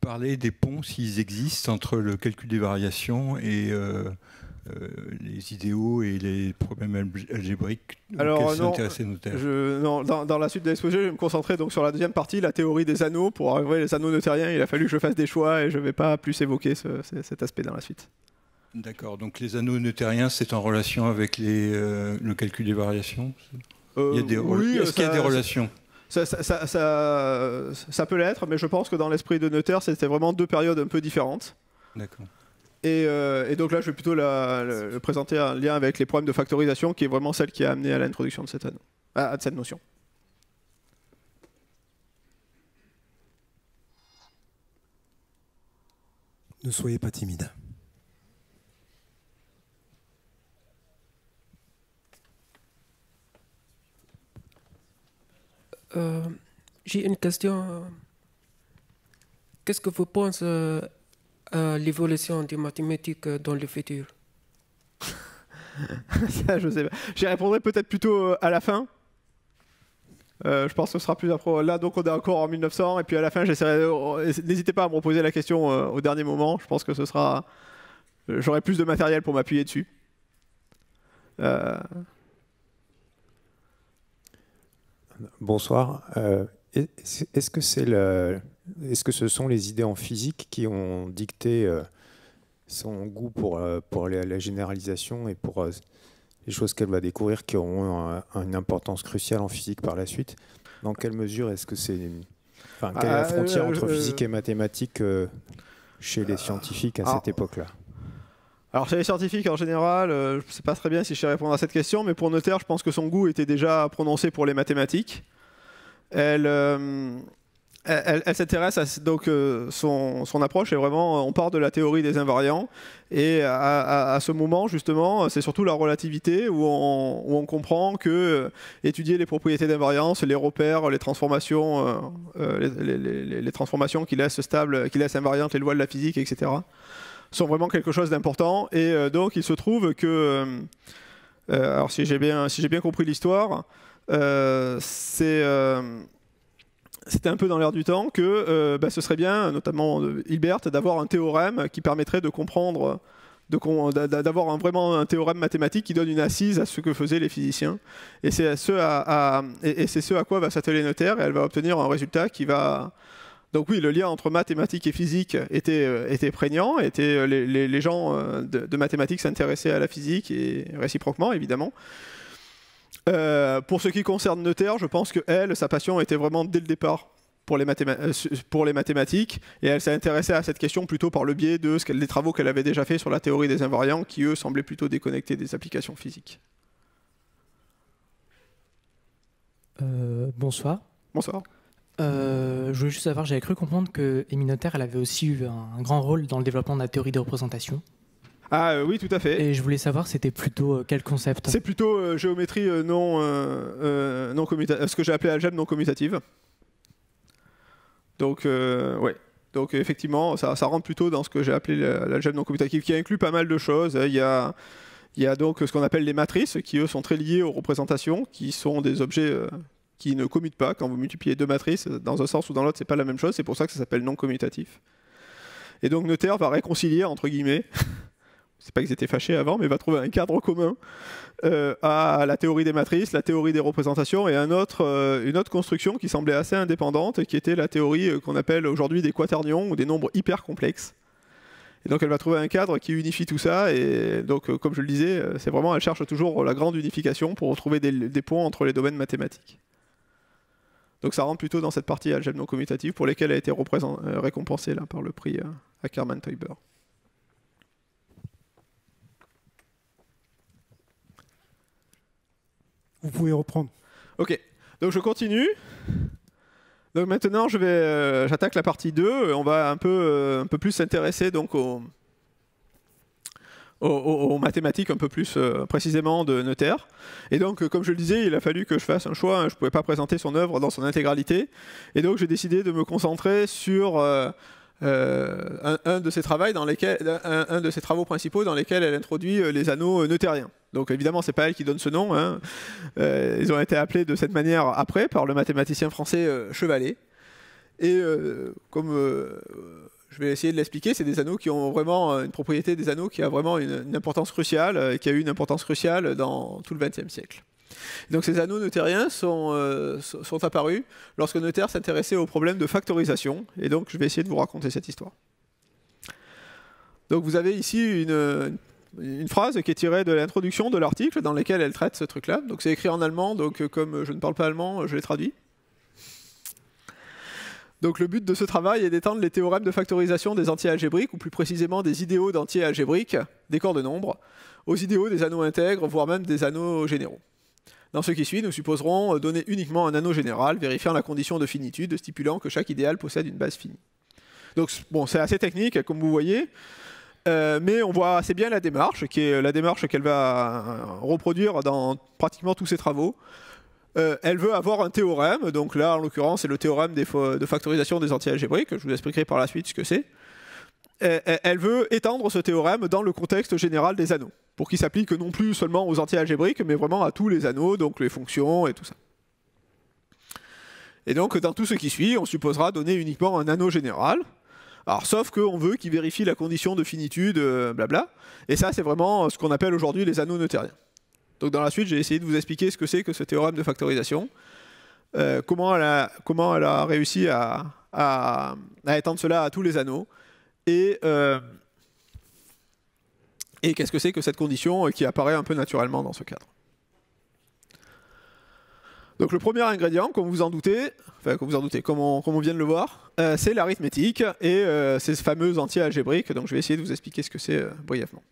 parler des ponts, s'ils existent, entre le calcul des variations et euh, euh, les idéaux et les problèmes algébriques Alors, non, je, non dans, dans, la suite de l'exposé, je vais me concentrer donc sur la deuxième partie, la théorie des anneaux. Pour arriver les anneaux noethériens, il a fallu que je fasse des choix et je ne vais pas plus évoquer cet aspect dans la suite. D'accord, donc les anneaux noethériens, c'est en relation avec les, euh, le calcul des variations il Oui, est-ce qu'il y a des relations ça, ça, peut l'être, mais je pense que dans l'esprit de Noether, c'était vraiment deux périodes un peu différentes. D'accord. Et, euh, donc là, je vais plutôt la, présenter un lien avec les problèmes de factorisation, qui est vraiment celle qui a amené à l'introduction de cette, cette notion. Ne soyez pas timide. Euh, j'ai une question. Qu'est-ce que vous pensez à euh, l'évolution des mathématiques dans le futur Ça, je sais pas. J'y répondrai peut-être plutôt euh, à la fin. je pense que ce sera plus après. Là, donc, on est encore en 1900. Et puis à la fin, N'hésitez pas à me reposer la question au dernier moment. Je pense que ce sera. J'aurai plus de matériel pour m'appuyer dessus. Bonsoir. Euh, est-ce que, c'est est-ce que ce sont les idées en physique qui ont dicté euh, son goût pour, euh, pour la généralisation et pour les choses qu'elle va découvrir qui auront une importance cruciale en physique par la suite Dans quelle mesure est-ce que c'est... Enfin, quelle est la ah, frontière entre physique et mathématiques chez les scientifiques à ah, cette époque-là alors chez les scientifiques en général, euh, je ne sais pas très bien si je sais répondre à cette question, mais pour Notaire, je pense que son goût était déjà prononcé pour les mathématiques. Elle, euh, elle, s'intéresse à donc euh, son, approche est vraiment on part de la théorie des invariants et à, ce moment justement c'est surtout la relativité où on, comprend que étudier les propriétés d'invariance, les repères, les transformations, les, transformations qui laissent stable, qui laissent invariantes les lois de la physique, etc sont vraiment quelque chose d'important. Et euh, donc, il se trouve que, euh, euh, alors si j'ai bien, si bien compris l'histoire, c'est c'était un peu dans l'air du temps que bah, ce serait bien, notamment Hilbert, d'avoir un théorème qui permettrait de comprendre, d'avoir vraiment un théorème mathématique qui donne une assise à ce que faisaient les physiciens. Et c'est ce à, et, et c'est ce à quoi va s'atteler Noether, et elle va obtenir un résultat qui va, donc oui, le lien entre mathématiques et physique était, euh, prégnant, était, euh, les, gens euh, de, mathématiques s'intéressaient à la physique, et réciproquement évidemment. pour ce qui concerne Noether, je pense que elle, sa passion était vraiment dès le départ pour les, mathématiques, et elle s'est intéressée à cette question plutôt par le biais de ce des travaux qu'elle avait déjà fait sur la théorie des invariants, qui eux semblaient plutôt déconnectés des applications physiques. bonsoir. Bonsoir. Euh, je voulais juste savoir, j'avais cru comprendre que Notaire, elle avait aussi eu un, grand rôle dans le développement de la théorie des représentations. Ah euh, oui, tout à fait. Et je voulais savoir, c'était plutôt euh, quel concept C'est plutôt géométrie non, non commutative, ce que j'ai appelé algèbre non commutative. Donc, ouais. Donc effectivement, ça, rentre plutôt dans ce que j'ai appelé l'algèbre non commutative, qui inclut pas mal de choses. Il y a, il y a donc ce qu'on appelle les matrices, qui eux sont très liées aux représentations, qui sont des objets qui ne commute pas. Quand vous multipliez deux matrices, euh, dans un sens ou dans l'autre, c'est pas la même chose. C'est pour ça que ça s'appelle non commutatif. Et donc Noether va réconcilier, entre guillemets, c'est pas qu'ils étaient fâchés avant, mais va trouver un cadre commun euh, à la théorie des matrices, la théorie des représentations et un euh, une autre construction qui semblait assez indépendante, qui était la théorie qu'on appelle aujourd'hui des quaternions ou des nombres hyper complexes. Et donc elle va trouver un cadre qui unifie tout ça. Et donc, comme je le disais, c'est vraiment, elle cherche toujours la grande unification pour retrouver des, des ponts entre les domaines mathématiques. Donc ça rentre plutôt dans cette partie algèbre non commutative pour lesquelles a été euh, récompensée là, par le prix Ackermann euh, Teuber. Vous pouvez reprendre. Ok, donc je continue. Donc maintenant, je euh, j'attaque la partie 2. On va un peu, un peu plus s'intéresser donc aux, aux, mathématiques un peu plus euh, précisément de Noether. Et donc, euh, comme je le disais, il a fallu que je fasse un choix. Hein. je ne pouvais pas présenter son œuvre dans son intégralité. Et donc, j'ai décidé de me concentrer sur euh, un, de ses travaux dans lesquels, un, de ses travaux principaux dans lesquels elle introduit les anneaux noethériens. Donc évidemment, ce n'est pas elle qui donne ce nom. Hein. ils ont été appelés de cette manière après par le mathématicien français Chevalet. Et comme je vais essayer de l'expliquer, c'est des anneaux qui ont vraiment euh, une propriété des anneaux qui a vraiment une, importance cruciale, euh, et qui a eu une importance cruciale dans tout le XXe siècle. Donc ces anneaux notériens sont, euh, sont apparus lorsque Noether s'intéressait au problème de factorisation, et donc je vais essayer de vous raconter cette histoire. Donc vous avez ici une, phrase qui est tirée de l'introduction de l'article dans lequel elle traite ce truc-là. Donc c'est écrit en allemand, donc comme je ne parle pas allemand, je l'ai traduit. Donc le but de ce travail est d'étendre les théorèmes de factorisation des entiers algébriques, ou plus précisément des idéaux d'entiers algébriques, des corps de nombres, aux idéaux des anneaux intègres, voire même des anneaux généraux. Dans ce qui suit, nous supposerons euh, donner uniquement un anneau général, vérifiant la condition de finitude, stipulant que chaque idéal possède une base finie. Donc bon, c'est assez technique, comme vous voyez, euh, mais on voit assez bien la démarche, qui est la démarche qu'elle va euh, reproduire dans pratiquement tous ses travaux. Euh, elle veut avoir un théorème. Donc là, en l'occurrence, c'est le théorème de factorisation des anti-algébriques. Je vous expliquerai par la suite ce que c'est. Euh, euh, elle veut étendre ce théorème dans le contexte général des anneaux, pour qu'il s'applique non plus seulement aux anti-algébriques, mais vraiment à tous les anneaux, donc les fonctions et tout ça. Et donc, dans tout ce qui suit, on supposera donner uniquement un anneau général, alors, sauf qu'on veut qu'il vérifie la condition de finitude, blabla. Et ça, c'est vraiment ce qu'on appelle aujourd'hui les anneaux noethériens. Donc dans la suite, j'ai essayé de vous expliquer ce que c'est que ce théorème de factorisation, euh, comment, elle a, réussi à, étendre cela à tous les anneaux, euh, et, qu'est-ce que c'est que cette condition qui apparaît un peu naturellement dans ce cadre. Donc le premier ingrédient, comme vous en doutez, enfin comme vous en doutez, comme on, vient de le voir, euh, c'est l'arithmétique et ces fameuses anti-algébriques, donc je vais essayer de vous expliquer ce que c'est brièvement.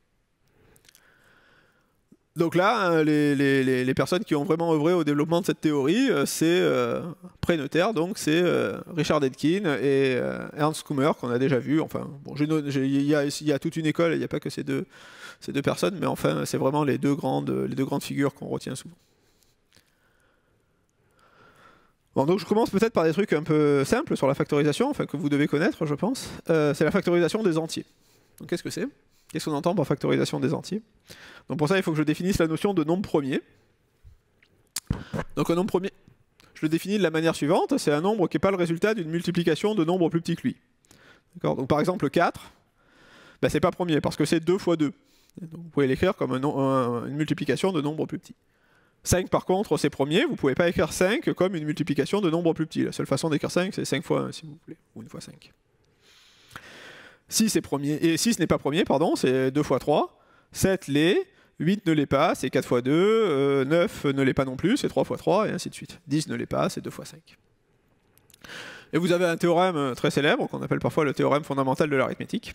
Donc là, hein, les, personnes qui ont vraiment œuvré au développement de cette théorie, euh, c'est euh, Prénotaire, donc c'est euh, Richard Edkin et Ernst Kummer qu'on a déjà vu. Enfin, bon, il y, a toute une école, il n'y a pas que ces deux, personnes, mais enfin, c'est vraiment les deux grandes, les deux grandes figures qu'on retient souvent. donc je commence peut-être par des trucs un peu simples sur la factorisation, enfin que vous devez connaître, je pense. c'est la factorisation des entiers. Donc qu'est-ce que c'est Qu'est-ce qu'on entend par factorisation des entiers Donc pour ça, il faut que je définisse la notion de nombre premier. Donc un nombre premier, je le définis de la manière suivante, c'est un nombre qui n'est pas le résultat d'une multiplication de nombres plus petits que lui. Donc par exemple 4, ce ben, c'est pas premier parce que c'est 2 fois 2. vous pouvez l'écrire comme une multiplication de nombres plus petits. 5 par contre c'est premier, vous ne pouvez pas écrire 5 comme une multiplication de nombres plus petits. La seule façon d'écrire 5 c'est 5 fois 1 si vous voulez, ou une fois 5. 6 premier, et n'est pas premier, pardon, c'est 2 x 3. 7 l'est, 8 ne l'est pas, c'est 4 x 2, 9 ne l'est pas non plus, c'est 3 x 3, et ainsi de suite. 10 ne l'est pas, c'est 2 x 5. Et vous avez un théorème euh, très célèbre, qu'on appelle parfois le théorème fondamental de l'arithmétique,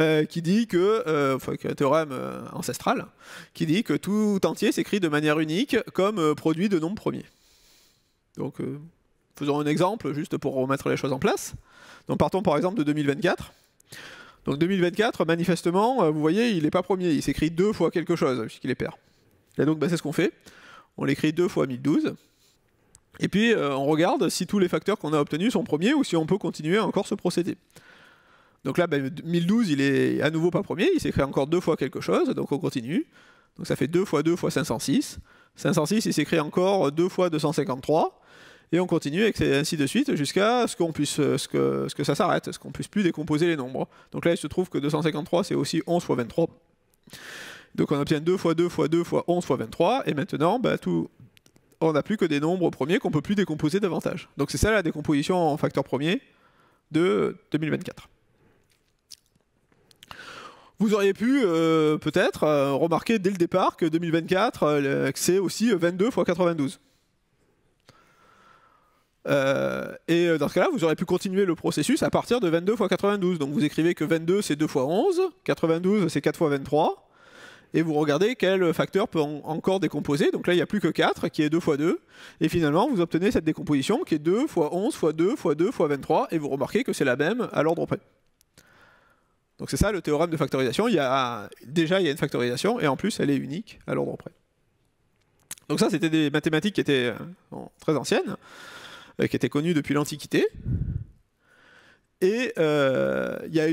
euh, qui dit que, euh, enfin, un théorème ancestral, qui dit que tout entier s'écrit de manière unique comme produit de nombres premiers. Donc, faisons un exemple, juste pour remettre les choses en place. Donc partons par exemple de 2024. Donc 2024, manifestement, euh, vous voyez, il n'est pas premier, il s'écrit deux fois quelque chose, puisqu'il est pair. Et donc bah, c'est ce qu'on fait, on l'écrit deux fois 1012, et puis euh, on regarde si tous les facteurs qu'on a obtenus sont premiers ou si on peut continuer encore ce procédé. Donc là, 1012, bah, il est à nouveau pas premier, il s'écrit encore deux fois quelque chose, donc on continue. Donc ça fait deux fois deux fois 506. 506, il s'écrit encore deux fois 253 et on continue et ainsi de suite jusqu'à ce qu'on puisse euh, ce que, ce que ça s'arrête, ce qu'on puisse plus décomposer les nombres. Donc là il se trouve que 253 c'est aussi 11 fois 23. Donc on obtient 2 fois 2 fois 2 fois 11 fois 23 et maintenant bah, tout, on n'a plus que des nombres premiers qu'on peut plus décomposer davantage. Donc c'est ça la décomposition en facteurs premiers de 2024. Vous auriez pu euh, peut-être euh, remarquer dès le départ que 2024 c'est aussi 22 x 92. Euh, et euh, dans ce cas-là, vous aurez pu continuer le processus à partir de 22 x 92. Donc vous écrivez que 22 c'est 2 x 11, 92 c'est 4 x 23, et vous regardez quel facteur peut encore décomposer. Donc là, il n'y a plus que 4 qui est 2 x 2, et finalement vous obtenez cette décomposition qui est 2 x 11 x 2 x 2 x 23, et vous remarquez que c'est la même à l'ordre près. Donc c'est ça le théorème de factorisation. Il y a, déjà, il y a une factorisation, et en plus, elle est unique à l'ordre près. Donc ça, c'était des mathématiques qui étaient euh, très anciennes. Euh, qui était connu depuis l'Antiquité. Et euh, y a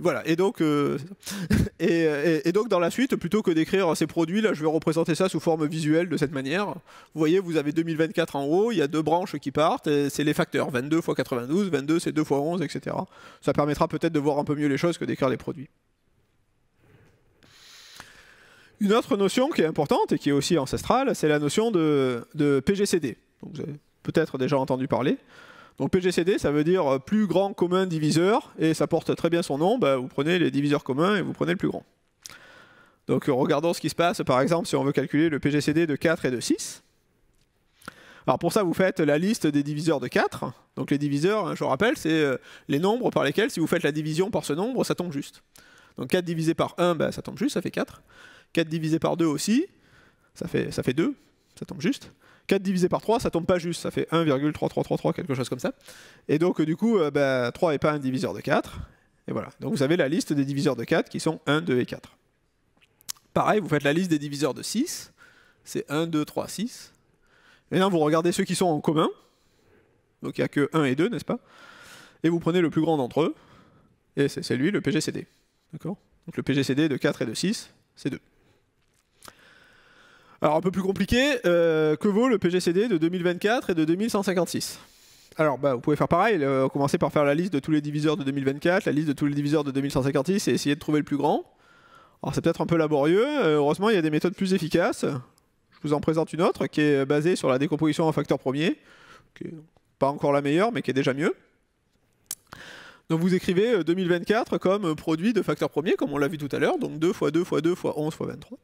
voilà. Et donc, euh, et, donc dans la suite, plutôt que d'écrire ces produits, là, je vais représenter ça sous forme visuelle de cette manière. Vous voyez, vous avez 2024 en haut, il y a deux branches qui partent, c'est les facteurs 22 x 92, 22 c'est 2 x 11, etc. Ça permettra peut-être de voir un peu mieux les choses que d'écrire les produits. Une autre notion qui est importante et qui est aussi ancestrale, c'est la notion de, de PGCD peut-être déjà entendu parler. Donc PGCD, ça veut dire euh, plus grand commun diviseur, et ça porte très bien son nom, bah, vous prenez les diviseurs communs et vous prenez le plus grand. Donc euh, regardons ce qui se passe, par exemple, si on veut calculer le PGCD de 4 et de 6. Alors pour ça, vous faites la liste des diviseurs de 4. Donc les diviseurs, hein, je vous rappelle, c'est euh, les nombres par lesquels, si vous faites la division par ce nombre, ça tombe juste. Donc 4 divisé par 1, bah, ça tombe juste, ça fait 4. 4 divisé par 2 aussi, ça fait, ça fait 2, ça tombe juste. 4 divisé par 3, ça tombe pas juste, ça fait 1,3333, quelque chose comme ça. Et donc, euh, du coup, 3 euh, n'est bah, pas un diviseur de 4. Et voilà. Donc, vous avez la liste des diviseurs de 4 qui sont 1, 2 et 4. Pareil, vous faites la liste des diviseurs de 6. C'est 1, 2, 3, 6. Et là, vous regardez ceux qui sont en commun. Donc, il n'y a que 1 et 2, n'est-ce pas Et vous prenez le plus grand d'entre eux. Et c'est lui, le PGCD. D'accord Donc, le PGCD de 4 et de 6, c'est 2. Alors un peu plus compliqué, euh, que vaut le PGCD de 2024 et de 2156 alors, bah, vous pouvez faire pareil, euh, commencer par faire la liste de tous les diviseurs de 2024, la liste de tous les diviseurs de 2156 et essayer de trouver le plus grand. Alors, c'est peut-être un peu laborieux, euh, heureusement, il y a des méthodes plus efficaces. Je vous en présente une autre qui est basée sur la décomposition en facteurs premiers, qui n'est pas encore la meilleure, mais qui est déjà mieux. Donc vous écrivez 2024 comme produit de facteurs premiers, comme on l'a vu tout à l'heure, donc 2 x 2 x 2 x 11 x 23.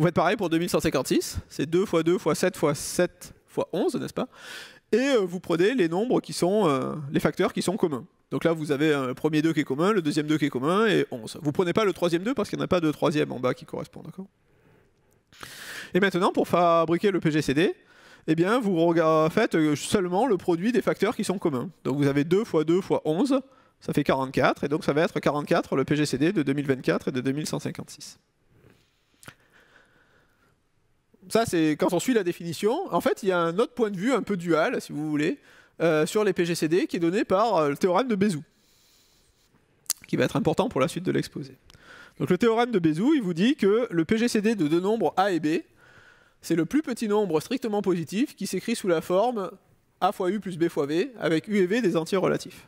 Vous faites pareil pour 2156, c'est 2 x 2 x 7 x 7 x 11, n'est-ce pas Et euh, vous prenez les nombres qui sont, euh, les facteurs qui sont communs. Donc là, vous avez euh, le premier 2 qui est commun, le deuxième 2 qui est commun, et 11. Vous ne prenez pas le troisième 2 parce qu'il n'y en a pas de troisième en bas qui correspond, d'accord Et maintenant, pour fabriquer le PGCD, eh bien, vous faites seulement le produit des facteurs qui sont communs. Donc vous avez 2 x 2 x 11, ça fait 44, et donc ça va être 44 le PGCD de 2024 et de 2156 ça, c'est quand on suit la définition. En fait, il y a un autre point de vue un peu dual, si vous voulez, euh, sur les PGCD qui est donné par euh, le théorème de Bézout, qui va être important pour la suite de l'exposé. Donc le théorème de Bézout, il vous dit que le PGCD de deux nombres A et B, c'est le plus petit nombre strictement positif qui s'écrit sous la forme A fois U plus B fois V, avec U et V des entiers relatifs.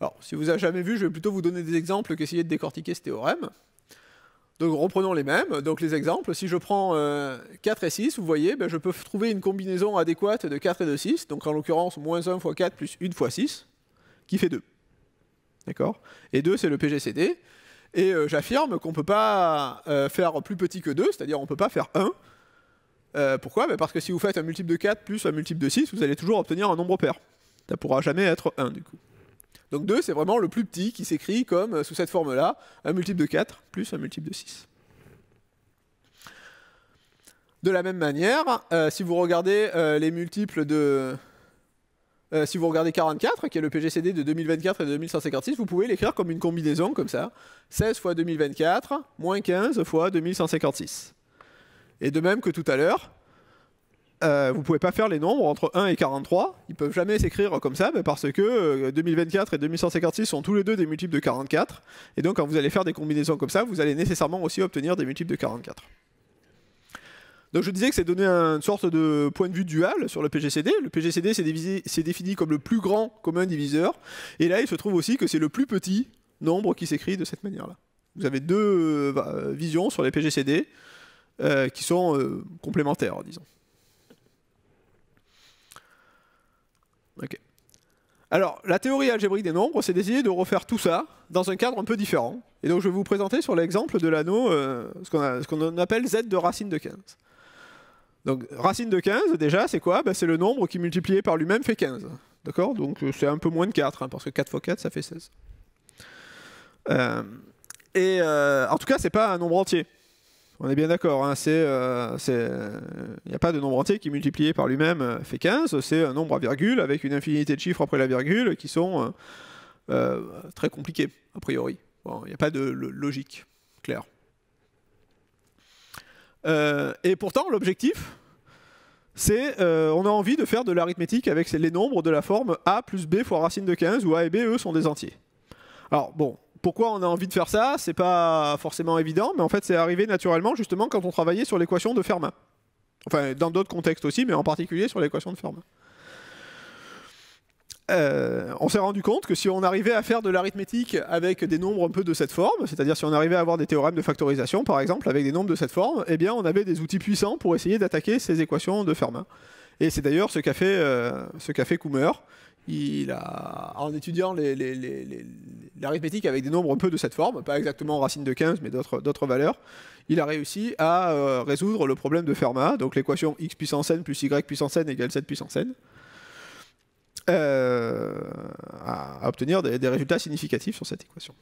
Alors, si vous avez jamais vu, je vais plutôt vous donner des exemples qu'essayer de décortiquer ce théorème. Donc reprenons les mêmes, donc les exemples. Si je prends 4 euh, et 6, vous voyez, ben, je peux trouver une combinaison adéquate de 4 et de 6, donc en l'occurrence moins 1 fois 4 plus 1 fois 6, qui fait 2. D'accord Et 2, c'est le PGCD. Et euh, j'affirme qu'on ne peut pas euh, faire plus petit que 2, c'est-à-dire on ne peut pas faire 1. pourquoi ben, Parce que si vous faites un multiple de 4 plus un multiple de 6, vous allez toujours obtenir un nombre pair. Ça ne pourra jamais être 1 du coup. Donc 2, c'est vraiment le plus petit qui s'écrit comme euh, sous cette forme-là, un multiple de 4 plus un multiple de 6. De la même manière, euh, si vous regardez euh, les multiples de... si vous regardez 44, qui est le PGCD de 2024 et de 2156, vous pouvez l'écrire comme une combinaison, comme ça. 16 fois 2024, moins 15 fois 2156. Et de même que tout à l'heure, vous euh, vous pouvez pas faire les nombres entre 1 et 43. Ils peuvent jamais s'écrire comme ça parce que 2024 euh, et 2156 sont tous les deux des multiples de 44. Et donc quand vous allez faire des combinaisons comme ça, vous allez nécessairement aussi obtenir des multiples de 44. Donc je disais que c'est donné une sorte de point de vue dual sur le PGCD. Le PGCD c'est défini comme le plus grand commun diviseur. Et là il se trouve aussi que c'est le plus petit nombre qui s'écrit de cette manière-là. Vous avez deux euh, visions sur les PGCD qui sont complémentaires, disons. Alors, la théorie algébrique des nombres, c'est d'essayer de refaire tout ça dans un cadre un peu différent. Et donc, je vais vous présenter sur l'exemple de l'anneau, euh, ce qu'on appelle z de racine de 15. Donc, racine de 15, déjà, c'est quoi ben, C'est le nombre qui, multiplié par lui-même, fait 15. D'accord Donc, euh, c'est un peu moins de 4, hein, parce que 4 fois 4, ça fait 16. Euh, et en tout cas, c'est pas un nombre entier. On est bien d'accord, il hein. n'y euh, euh, a pas de nombre entier qui multiplié par lui-même euh, fait 15, c'est un nombre à virgule avec une infinité de chiffres après la virgule qui sont très compliqués, a priori. Il n'y a pas de logique claire. et pourtant, l'objectif, c'est on a envie de faire de l'arithmétique avec les nombres de la forme a plus b fois racine de 15, où a et b, eux, sont des entiers. Alors bon, pourquoi on a envie de faire ça C'est pas forcément évident, mais en fait c'est arrivé naturellement justement quand on travaillait sur l'équation de Fermat. Enfin, dans d'autres contextes aussi, mais en particulier sur l'équation de Fermat. Euh, on s'est rendu compte que si on arrivait à faire de l'arithmétique avec des nombres un peu de cette forme, c'est-à-dire si on arrivait à avoir des théorèmes de factorisation par exemple avec des nombres de cette forme, eh bien on avait des outils puissants pour essayer d'attaquer ces équations de Fermat. Et c'est d'ailleurs ce qu'a fait, euh, fait Coomer, il a, en étudiant l'arithmétique avec des nombres peu de cette forme, pas exactement racine de 15, mais d'autres valeurs, il a réussi à euh, résoudre le problème de Fermat, donc l'équation x puissance n plus y puissance n égale 7 puissance n, euh, à, obtenir des, des résultats significatifs sur cette équation.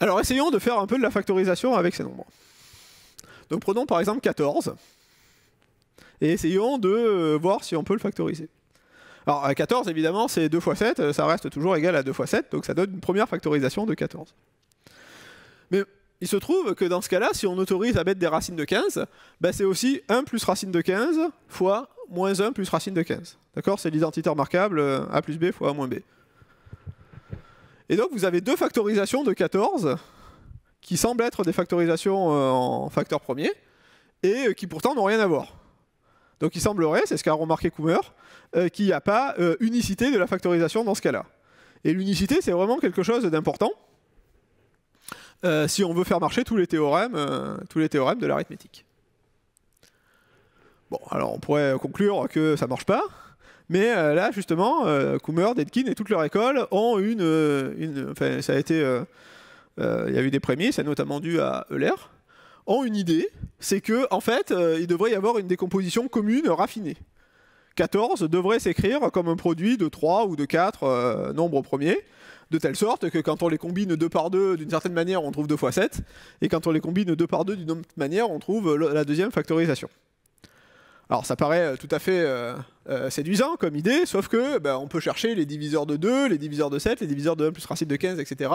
Alors essayons de faire un peu de la factorisation avec ces nombres. Donc prenons par exemple 14 et essayons de euh, voir si on peut le factoriser. Alors 14 évidemment c'est 2 fois 7, ça reste toujours égal à 2 fois 7, donc ça donne une première factorisation de 14. Mais il se trouve que dans ce cas-là, si on autorise à mettre des racines de 15, bah, c'est aussi 1 plus racine de 15 fois moins 1 plus racine de 15. D'accord C'est l'identité remarquable euh, a plus b fois a moins b. Et donc vous avez deux factorisations de 14 qui semblent être des factorisations euh, en facteur premier et qui pourtant n'ont rien à voir. Donc il semblerait, c'est ce qu'a remarqué Coomer, euh, qu'il n'y a pas euh, unicité de la factorisation dans ce cas-là. Et l'unicité, c'est vraiment quelque chose d'important euh, si on veut faire marcher tous les théorèmes, tous les théorèmes de l'arithmétique. Bon, alors on pourrait conclure que ça ne marche pas, mais là justement, Coomer, Dedkin et toute leur école ont une, une enfin, ça a été, il y a eu des prémices, c'est notamment dû à Euler, ont une idée, c'est que en fait, euh, il devrait y avoir une décomposition commune raffinée. 14 devrait s'écrire comme un produit de 3 ou de 4 euh, nombres premiers, de telle sorte que quand on les combine 2 par 2 d'une certaine manière, on trouve 2 fois 7, et quand on les combine 2 par 2 d'une autre manière, on trouve la deuxième factorisation. Alors ça paraît euh, tout à fait séduisant comme idée, sauf que ben, on peut chercher les diviseurs de 2, les diviseurs de 7, les diviseurs de 1 plus racine de 15, etc.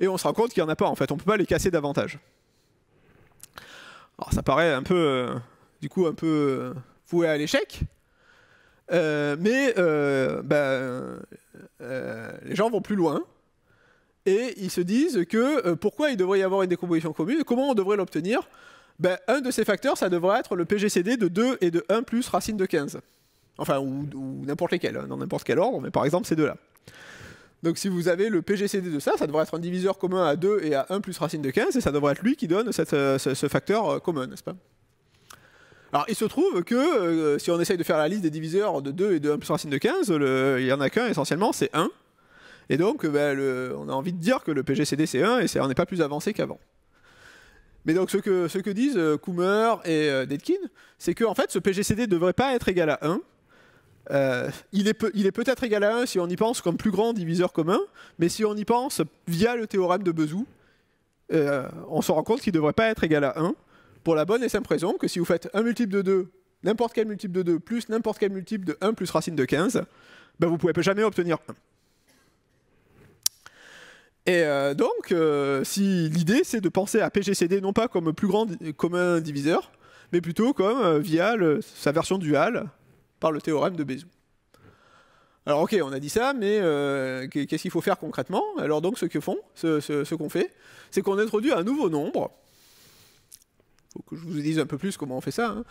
Et on se rend compte qu'il n'y en a pas en fait, on ne peut pas les casser davantage. Alors ça paraît un peu, euh, du coup, un peu euh, voué à l'échec. Euh, mais bah, les gens vont plus loin et ils se disent que pourquoi il devrait y avoir une décomposition commune, et comment on devrait l'obtenir. Ben, un de ces facteurs, ça devrait être le PGCD de 2 et de 1 plus racine de 15. Enfin, ou, ou n'importe lesquels, hein, dans n'importe quel ordre, mais par exemple ces deux-là. Donc si vous avez le PGCD de ça, ça devrait être un diviseur commun à 2 et à 1 plus racine de 15, et ça devrait être lui qui donne euh, ce, facteur euh, commun, n'est-ce pas alors, il se trouve que euh, si on essaye de faire la liste des diviseurs de 2 et de 1 plus racine de 15, il n'y en a qu'un essentiellement, c'est 1. Et donc, ben, on a envie de dire que le PGCD c'est 1 et on n'est pas plus avancé qu'avant. Mais donc, ce que, ce que disent Coomer et Dedkin, c'est que en fait, ce PGCD ne devrait pas être égal à 1, euh, il, est peut-être égal à 1 si on y pense comme plus grand diviseur commun, mais si on y pense via le théorème de Bezout, euh, on se rend compte qu'il ne devrait pas être égal à 1, pour la bonne et simple raison que si vous faites un multiple de 2, n'importe quel multiple de 2, plus n'importe quel multiple de 1 plus racine de 15, ben vous ne pouvez jamais obtenir 1. Et euh, donc, si l'idée c'est de penser à PGCD non pas comme plus grand commun diviseur, mais plutôt comme via sa version duale par le théorème de Bézout. Alors ok, on a dit ça, mais euh, qu'est-ce qu'il faut faire concrètement Alors donc ce que font, ce, qu'on fait, c'est qu'on introduit un nouveau nombre. Faut que je vous dise un peu plus comment on fait ça. Hein.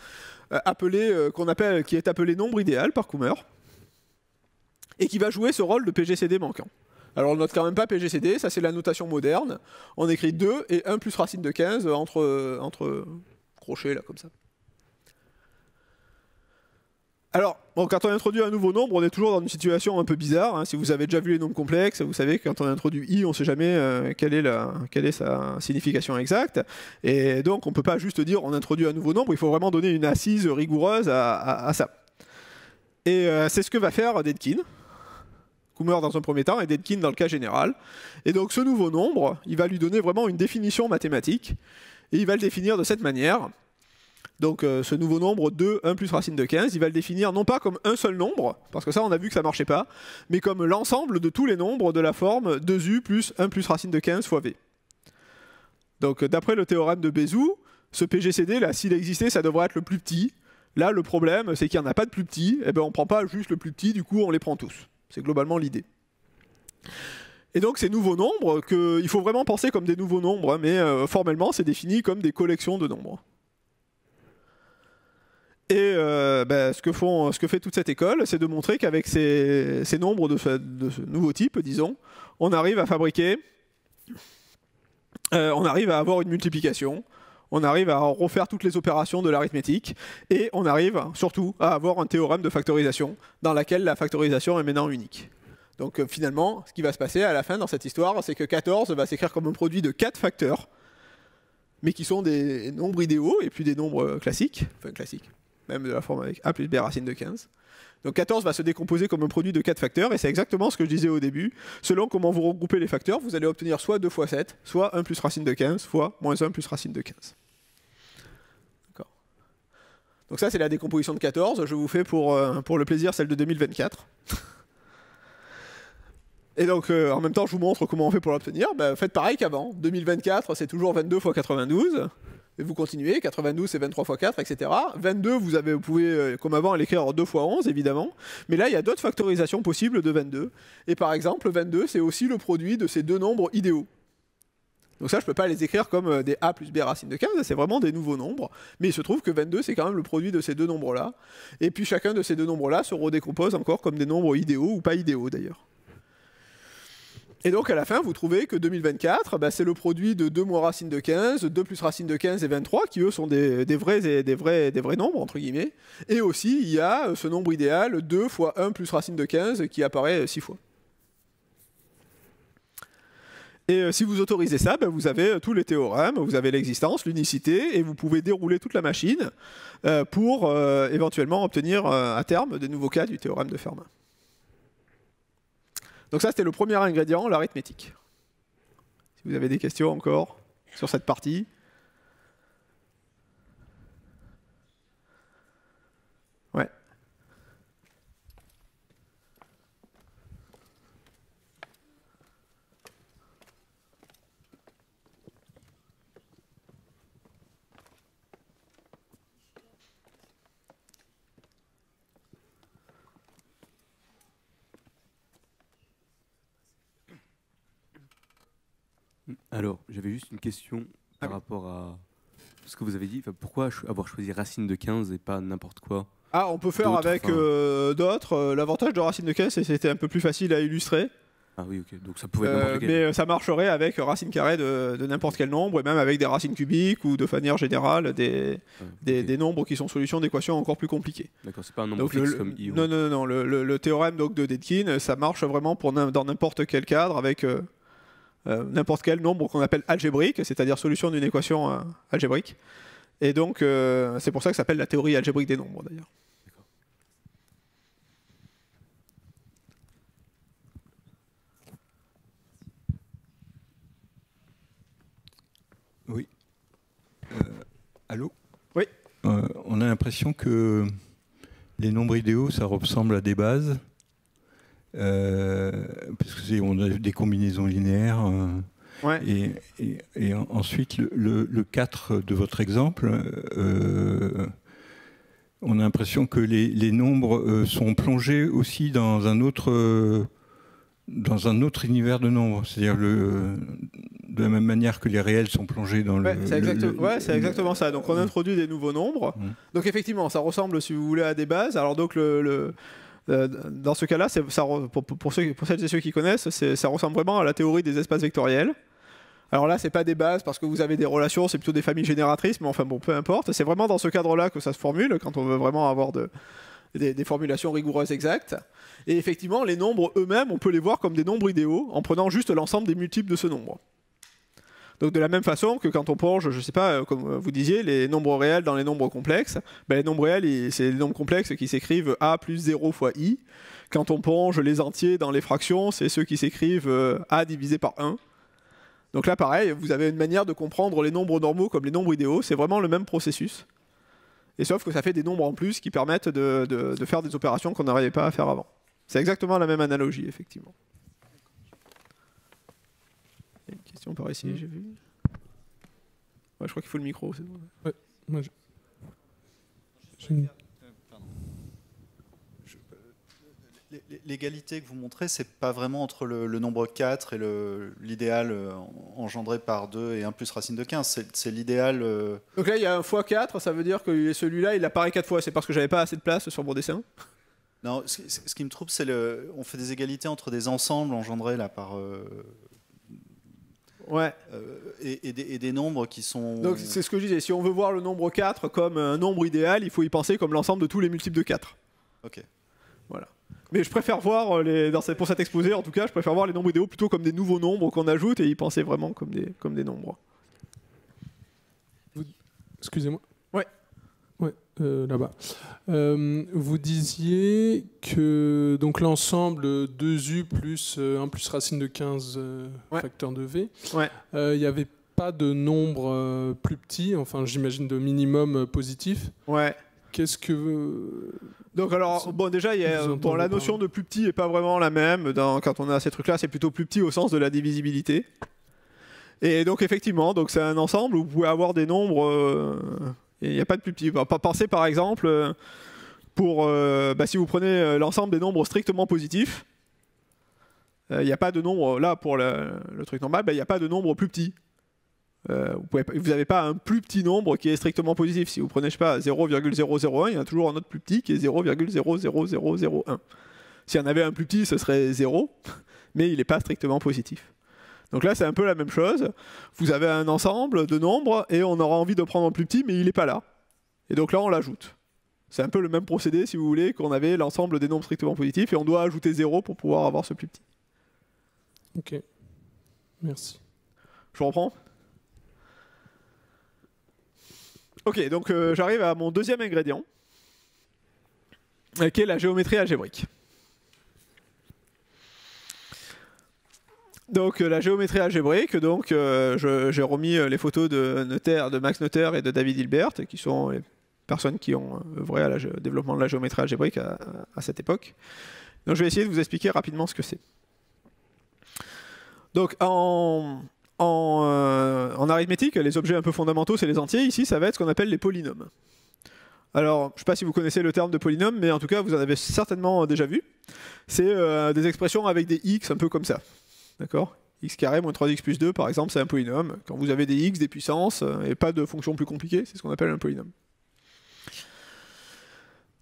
Euh, appelé, euh, appelle, qui est appelé nombre idéal par Coomer et qui va jouer ce rôle de PGCD manquant. Alors on note quand même pas PGCD, ça c'est la notation moderne. On écrit 2 et 1 plus racine de 15 entre, entre crochets là comme ça. Alors, quand on introduit un nouveau nombre, on est toujours dans une situation un peu bizarre. Hein. Si vous avez déjà vu les nombres complexes, vous savez que quand on introduit i, on ne sait jamais euh, quelle, est quelle est sa signification exacte. Et donc, on ne peut pas juste dire on introduit un nouveau nombre, il faut vraiment donner une assise rigoureuse à, ça. Et euh, c'est ce que va faire Dedkin. Coomer dans un premier temps et Dedkin dans le cas général. Et donc ce nouveau nombre, il va lui donner vraiment une définition mathématique. Et il va le définir de cette manière. Donc euh, ce nouveau nombre 2, 1 plus racine de 15, il va le définir non pas comme un seul nombre, parce que ça on a vu que ça marchait pas, mais comme l'ensemble de tous les nombres de la forme 2u plus 1 plus racine de 15 fois v. Donc euh, d'après le théorème de Bézout, ce PGCD là, s'il existait, ça devrait être le plus petit. Là le problème c'est qu'il n'y en a pas de plus petit, et eh ben on prend pas juste le plus petit, du coup on les prend tous. C'est globalement l'idée. Et donc ces nouveaux nombres, que, il faut vraiment penser comme des nouveaux nombres, hein, mais euh, formellement c'est défini comme des collections de nombres. Et euh, bah, ce, que fait toute cette école, c'est de montrer qu'avec ces, nombres de ce, nouveau type, disons, on arrive à fabriquer, euh, on arrive à avoir une multiplication, on arrive à refaire toutes les opérations de l'arithmétique, et on arrive surtout à avoir un théorème de factorisation, dans laquelle la factorisation est maintenant unique. Donc euh, finalement, ce qui va se passer à la fin dans cette histoire, c'est que 14 va s'écrire comme un produit de 4 facteurs, mais qui sont des nombres idéaux et puis des nombres classiques, enfin classiques, même de la forme avec a plus b racine de 15. Donc 14 va se décomposer comme un produit de 4 facteurs, et c'est exactement ce que je disais au début. Selon comment vous regroupez les facteurs, vous allez obtenir soit 2 fois 7, soit 1 plus racine de 15, fois moins 1 plus racine de 15. Donc ça, c'est la décomposition de 14. Je vous fais pour, euh, pour le plaisir celle de 2024. Et donc, euh, en même temps, je vous montre comment on fait pour l'obtenir. Bah, faites pareil qu'avant. 2024, c'est toujours 22 fois 92 et vous continuez, 92 c'est 23 x 4, etc. 22, vous, avez, vous pouvez, euh, comme avant, l'écrire en 2 x 11, évidemment. Mais là, il y a d'autres factorisations possibles de 22. Et par exemple, 22, c'est aussi le produit de ces deux nombres idéaux. Donc ça, je ne peux pas les écrire comme euh, des a plus b racine de 15, c'est vraiment des nouveaux nombres. Mais il se trouve que 22, c'est quand même le produit de ces deux nombres-là. Et puis chacun de ces deux nombres-là se redécompose encore comme des nombres idéaux ou pas idéaux d'ailleurs. Et donc à la fin, vous trouvez que 2024, bah, c'est le produit de 2 moins racine de 15, 2 plus racine de 15 et 23, qui eux sont des, vrais, des, vrais, des vrais nombres, entre guillemets. Et aussi, il y a euh, ce nombre idéal, 2 fois 1 plus racine de 15, qui apparaît 6 euh, fois. Et euh, si vous autorisez ça, bah, vous avez tous les théorèmes, vous avez l'existence, l'unicité, et vous pouvez dérouler toute la machine pour éventuellement obtenir à terme des nouveaux cas du théorème de Fermat. Donc ça, c'était le premier ingrédient, l'arithmétique. Si vous avez des questions encore sur cette partie. Alors, j'avais juste une question par ah rapport à ce que vous avez dit. pourquoi avoir choisi Racine de 15 et pas n'importe quoi Ah, on peut faire avec euh, d'autres. Euh, l'avantage de Racine de 15, c'est que c'était un peu plus facile à illustrer. Ah oui, ok. Donc ça pouvait euh, Mais ça marcherait avec racine carrée de, n'importe quel nombre, et même avec des racines cubiques ou de manière générale des, des, nombres qui sont solutions d'équations encore plus compliquées. D'accord, c'est pas un nombre comme I. Non, non, non. le, théorème de Dedekind, ça marche vraiment pour dans n'importe quel cadre avec. Euh, n'importe quel nombre qu'on appelle algébrique, c'est-à-dire solution d'une équation euh, algébrique. Et donc, euh, c'est pour ça que ça s'appelle la théorie algébrique des nombres, d'ailleurs. Oui. allô Oui. on a l'impression que les nombres idéaux, ça ressemble à des bases. Euh, parce qu'on a des combinaisons linéaires. Euh, et, ensuite, le, 4 de votre exemple, euh, on a l'impression que les, nombres sont plongés aussi dans un autre, dans un autre univers de nombres. C'est-à-dire de la même manière que les réels sont plongés dans ouais, le. C'est exactement ça. Donc on mm. introduit des nouveaux nombres. Mm. Donc effectivement, ça ressemble, si vous voulez, à des bases. Alors donc le, le euh, dans ce cas-là, pour, celles et ceux qui connaissent, ça ressemble vraiment à la théorie des espaces vectoriels. Alors là, ce n'est pas des bases parce que vous avez des relations, c'est plutôt des familles génératrices, mais enfin bon, peu importe. C'est vraiment dans ce cadre-là que ça se formule quand on veut vraiment avoir des, formulations rigoureuses exactes. Et effectivement, les nombres eux-mêmes, on peut les voir comme des nombres idéaux en prenant juste l'ensemble des multiples de ce nombre. Donc de la même façon que quand on penche, je ne sais pas, euh, comme euh, vous disiez, les nombres réels dans les nombres complexes, ben, les nombres réels, c'est les nombres complexes qui s'écrivent a plus 0 fois i. Quand on penche les entiers dans les fractions, c'est ceux qui s'écrivent euh, a divisé par 1. Donc là, pareil, vous avez une manière de comprendre les nombres normaux comme les nombres idéaux, c'est vraiment le même processus. Et sauf que ça fait des nombres en plus qui permettent de faire des opérations qu'on n'arrivait pas à faire avant. C'est exactement la même analogie, effectivement. On par ici, mm. j'ai vu. je crois qu'il faut le micro, euh, L'égalité que vous montrez, c'est pas vraiment entre le, nombre 4 et l'idéal euh, engendré par 2 et 1 plus racine de 15. C'est l'idéal. Euh, Donc là, il y a un x4, ça veut dire que celui-là, il apparaît 4 fois. C'est parce que j'avais pas assez de place sur mon dessin Non, ce, qui me trouble, c'est le. On fait des égalités entre des ensembles engendrés là par. Ouais. Euh, et, des, nombres qui sont. Donc c'est ce que je disais, si on veut voir le nombre 4 comme un nombre idéal, il faut y penser comme l'ensemble de tous les multiples de 4. Ok. Voilà. Mais je préfère voir, euh, les, dans pour cet exposé en tout cas, je préfère voir les nombres idéaux plutôt comme des nouveaux nombres qu'on ajoute et y penser vraiment comme des, comme des nombres. Excusez-moi. Oui, euh, là-bas. Euh, vous disiez que donc l'ensemble 2U plus 1 euh, plus racine de 15 facteur de V, il n'y avait pas de nombre plus petit, enfin j'imagine de minimum positif. Ouais. Qu'est-ce que... Donc alors, bon déjà, la notion de plus petit n'est pas vraiment la même quand on a ces trucs-là, c'est plutôt plus petit au sens de la divisibilité. Et donc effectivement, donc c'est un ensemble où vous pouvez avoir des nombres il n'y a pas de plus bah, petit. Pensez par exemple, euh, pour, euh, bah, si vous prenez euh, l'ensemble des nombres strictement positifs, il n'y a pas de nombre, là pour le, truc normal, bah, il n'y a pas de nombre plus petit. vous n'avez pas un plus petit nombre qui est strictement positif. Si vous prenez, pas, 0,001, il y a toujours un autre plus petit qui est 0,00001. S'il y en avait un plus petit, ce serait 0, mais il n'est pas strictement positif. Donc là, c'est un peu la même chose. Vous avez un ensemble de nombres et on aura envie de prendre un plus petit, mais il n'est pas là. Et donc là, on l'ajoute. C'est un peu le même procédé, si vous voulez, qu'on avait l'ensemble des nombres strictement positifs et on doit ajouter 0 pour pouvoir avoir ce plus petit. Ok. Merci. Je reprends Ok, donc euh, j'arrive à mon deuxième ingrédient, euh, qui est la géométrie algébrique. Donc euh, la géométrie algébrique, donc euh, j'ai remis euh, les photos de de Max Noether et de David Hilbert, qui sont les personnes qui ont œuvré au développement de la géométrie algébrique à, cette époque. Donc je vais essayer de vous expliquer rapidement ce que c'est. Donc en, arithmétique, les objets un peu fondamentaux, c'est les entiers. Ici, ça va être ce qu'on appelle les polynômes. Alors, je ne sais pas si vous connaissez le terme de polynôme, mais en tout cas, vous en avez certainement déjà vu. C'est des expressions avec des x un peu comme ça. D'accord x 2 moins 3x plus 2, par exemple, c'est un polynôme. Quand vous avez des x, des puissances, euh, et pas de fonctions plus compliquée, c'est ce qu'on appelle un polynôme.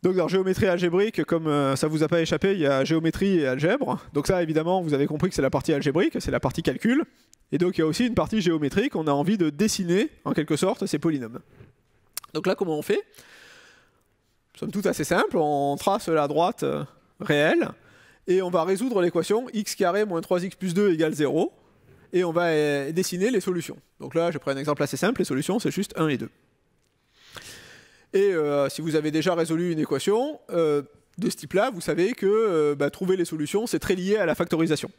Donc dans géométrie algébrique, comme euh, ça vous a pas échappé, il y a géométrie et algèbre. Donc ça, évidemment, vous avez compris que c'est la partie algébrique, c'est la partie calcul. Et donc il y a aussi une partie géométrique, on a envie de dessiner, en quelque sorte, ces polynômes. Donc là, comment on fait Somme toute assez simple, on trace la droite euh, réelle, et on va résoudre l'équation x carré moins 3x plus 2 égale 0, et on va euh, dessiner les solutions. Donc là, je prends un exemple assez simple, les solutions, c'est juste 1 et 2. Et euh, si vous avez déjà résolu une équation euh, de ce type-là, vous savez que bah, trouver les solutions, c'est très lié à la factorisation.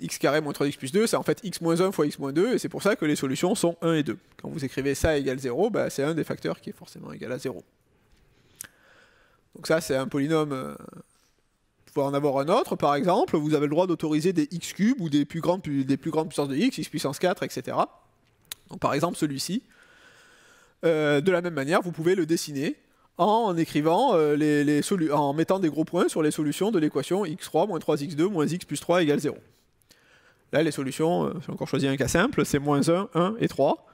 x carré moins 3x plus 2, c'est en fait x moins 1 fois x moins 2, et c'est pour ça que les solutions sont 1 et 2. Quand vous écrivez ça égale 0, bah, c'est un des facteurs qui est forcément égal à 0. Donc ça, c'est un polynôme en avoir un autre, par exemple. Vous avez le droit d'autoriser des x cubes ou des plus, grandes, des plus grandes puissances de x, x puissance 4, etc. Donc, par exemple, celui-ci. Euh, de la même manière, vous pouvez le dessiner en écrivant euh, les, les en mettant des gros points sur les solutions de l'équation x3 moins 3x2 moins x plus 3 égale 0. Là, les solutions, euh, j'ai encore choisi un cas simple, c'est moins 1, 1 et 3.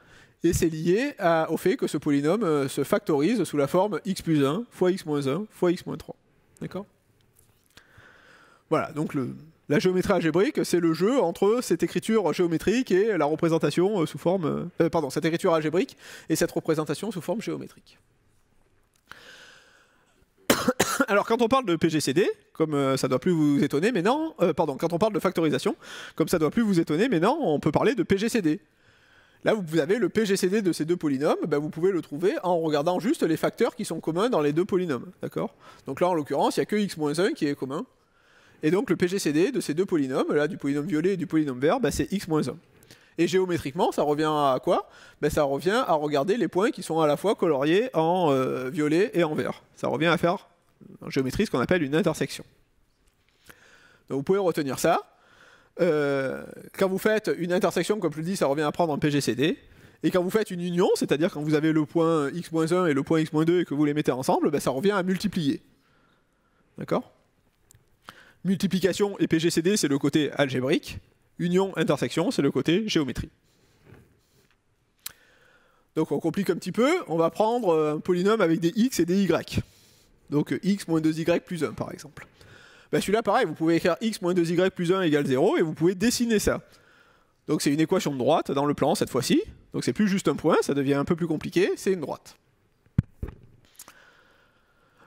Et c'est lié au fait que ce polynôme se factorise sous la forme x plus 1 fois x moins 1 fois x moins 3. D'accord voilà, donc la géométrie algébrique, c'est le jeu entre cette écriture géométrique et la représentation euh, sous forme. Euh, euh, cette écriture algébrique et cette représentation sous forme géométrique. Alors quand on parle de PGCD, comme ça doit plus vous étonner, mais non, quand on parle de factorisation, comme ça doit plus vous étonner, mais non, on peut parler de PGCD. Là, vous avez le PGCD de ces deux polynômes, bah, vous pouvez le trouver en regardant juste les facteurs qui sont communs dans les deux polynômes, Donc là, en l'occurrence, il n'y a que x-1 qui est commun. Et donc le PGCD de ces deux polynômes, là, du polynôme violet et du polynôme vert, bah, c'est x-1. Et géométriquement, ça revient à quoi ben, Ça revient à regarder les points qui sont à la fois coloriés en euh, violet et en vert. Ça revient à faire en géométrie ce qu'on appelle une intersection. Donc vous pouvez retenir ça. Euh, quand vous faites une intersection, comme je le dis, ça revient à prendre un PGCD. Et quand vous faites une union, c'est-à-dire quand vous avez le point x-1 et le point x-2 et que vous les mettez ensemble, bah, ça revient à multiplier. D'accord Multiplication et PGCD, c'est le côté algébrique. Union, intersection, c'est le côté géométrie. Donc on complique un petit peu, on va prendre euh, un polynôme avec des x et des y. Donc euh, x moins 2y plus 1 par exemple. Ben, celui-là pareil, vous pouvez écrire x moins 2y plus 1 égale 0 et vous pouvez dessiner ça. Donc c'est une équation de droite dans le plan cette fois-ci. Donc c'est plus juste un point, ça devient un peu plus compliqué, c'est une droite.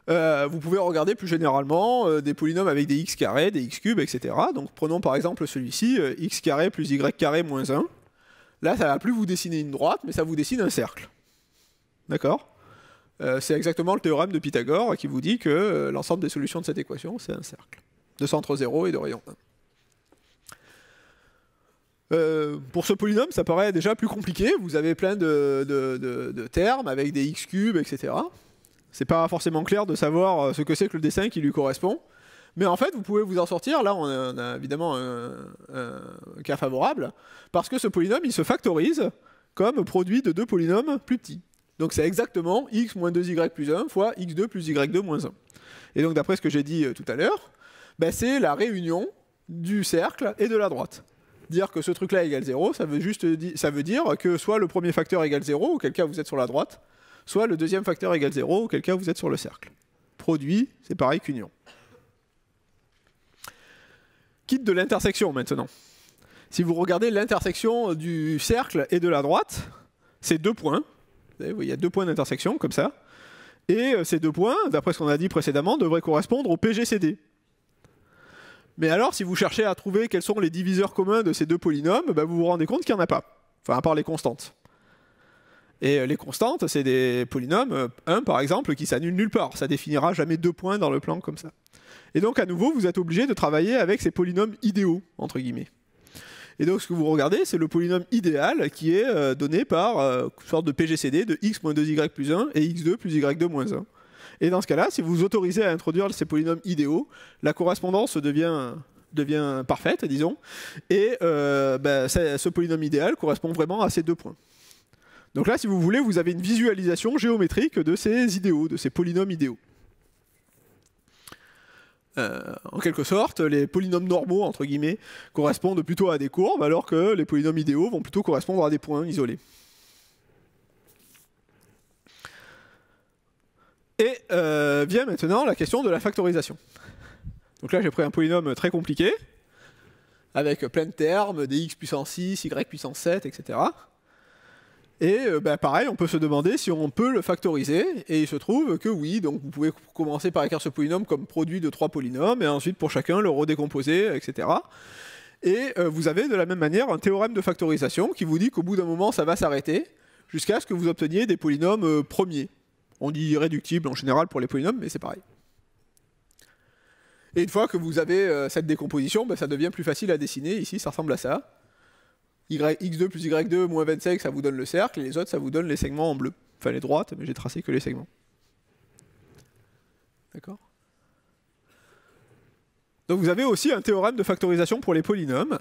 Euh, vous pouvez regarder plus généralement euh, des polynômes avec des x carrés, des x cubes, etc. Donc prenons par exemple celui-ci, euh, x carré plus y carré moins 1. Là, ça ne va plus vous dessiner une droite, mais ça vous dessine un cercle. D'accord C'est exactement le théorème de Pythagore qui vous dit que l'ensemble des solutions de cette équation, c'est un cercle. De centre 0 et de rayon 1. pour ce polynôme, ça paraît déjà plus compliqué. Vous avez plein de termes avec des x cubes, etc c'est pas forcément clair de savoir euh, ce que c'est que le dessin qui lui correspond. Mais en fait, vous pouvez vous en sortir. Là, on a, évidemment un, cas favorable, parce que ce polynôme, il se factorise comme produit de deux polynômes plus petits. Donc c'est exactement x moins 2y plus 1 fois x2 plus y2 moins 1. Et donc d'après ce que j'ai dit euh, tout à l'heure, bah, c'est la réunion du cercle et de la droite. Dire que ce truc-là égale 0, ça veut, juste ça veut dire que soit le premier facteur égale 0, auquel cas vous êtes sur la droite, soit le deuxième facteur égale 0, auquel cas vous êtes sur le cercle. Produit, c'est pareil qu'union. Quitte de l'intersection maintenant. Si vous regardez l'intersection du cercle et de la droite, c'est deux points. Il y a deux points d'intersection comme ça. Et euh, ces deux points, d'après ce qu'on a dit précédemment, devraient correspondre au PGCD. Mais alors, si vous cherchez à trouver quels sont les diviseurs communs de ces deux polynômes, bah, vous vous rendez compte qu'il n'y en a pas. Enfin, à part les constantes. Et euh, les constantes, c'est des polynômes, 1 euh, par exemple, qui s'annulent nulle part. Ça définira jamais deux points dans le plan comme ça. Et donc à nouveau, vous êtes obligé de travailler avec ces polynômes idéaux, entre guillemets. Et donc ce que vous regardez, c'est le polynôme idéal qui est euh, donné par une sorte de PGCD de x 2y plus 1 et x2 plus y2 moins 1. Et dans ce cas-là, si vous autorisez à introduire ces polynômes idéaux, la correspondance devient devient parfaite, disons, et ben, ce polynôme idéal correspond vraiment à ces deux points. Donc là, si vous voulez, vous avez une visualisation géométrique de ces idéaux, de ces polynômes idéaux. Euh, en quelque sorte, les polynômes normaux, entre guillemets, correspondent plutôt à des courbes, alors que les polynômes idéaux vont plutôt correspondre à des points isolés. Et euh, vient maintenant la question de la factorisation. Donc là, j'ai pris un polynôme très compliqué, avec plein de termes, dx puissance 6, y puissance 7, etc. Et euh, bah, pareil, on peut se demander si on peut le factoriser, et il se trouve que oui, donc vous pouvez commencer par écrire ce polynôme comme produit de trois polynômes, et ensuite pour chacun le redécomposer, etc. Et euh, vous avez de la même manière un théorème de factorisation qui vous dit qu'au bout d'un moment ça va s'arrêter, jusqu'à ce que vous obteniez des polynômes euh, premiers. On dit réductibles en général pour les polynômes, mais c'est pareil. Et une fois que vous avez cette décomposition, bah, ça devient plus facile à dessiner, ici ça ressemble à ça y, x2 plus y2 moins 25, ça vous donne le cercle, et les autres, ça vous donne les segments en bleu. Enfin, les droites, mais j'ai tracé que les segments. D'accord Donc vous avez aussi un théorème de factorisation pour les polynômes,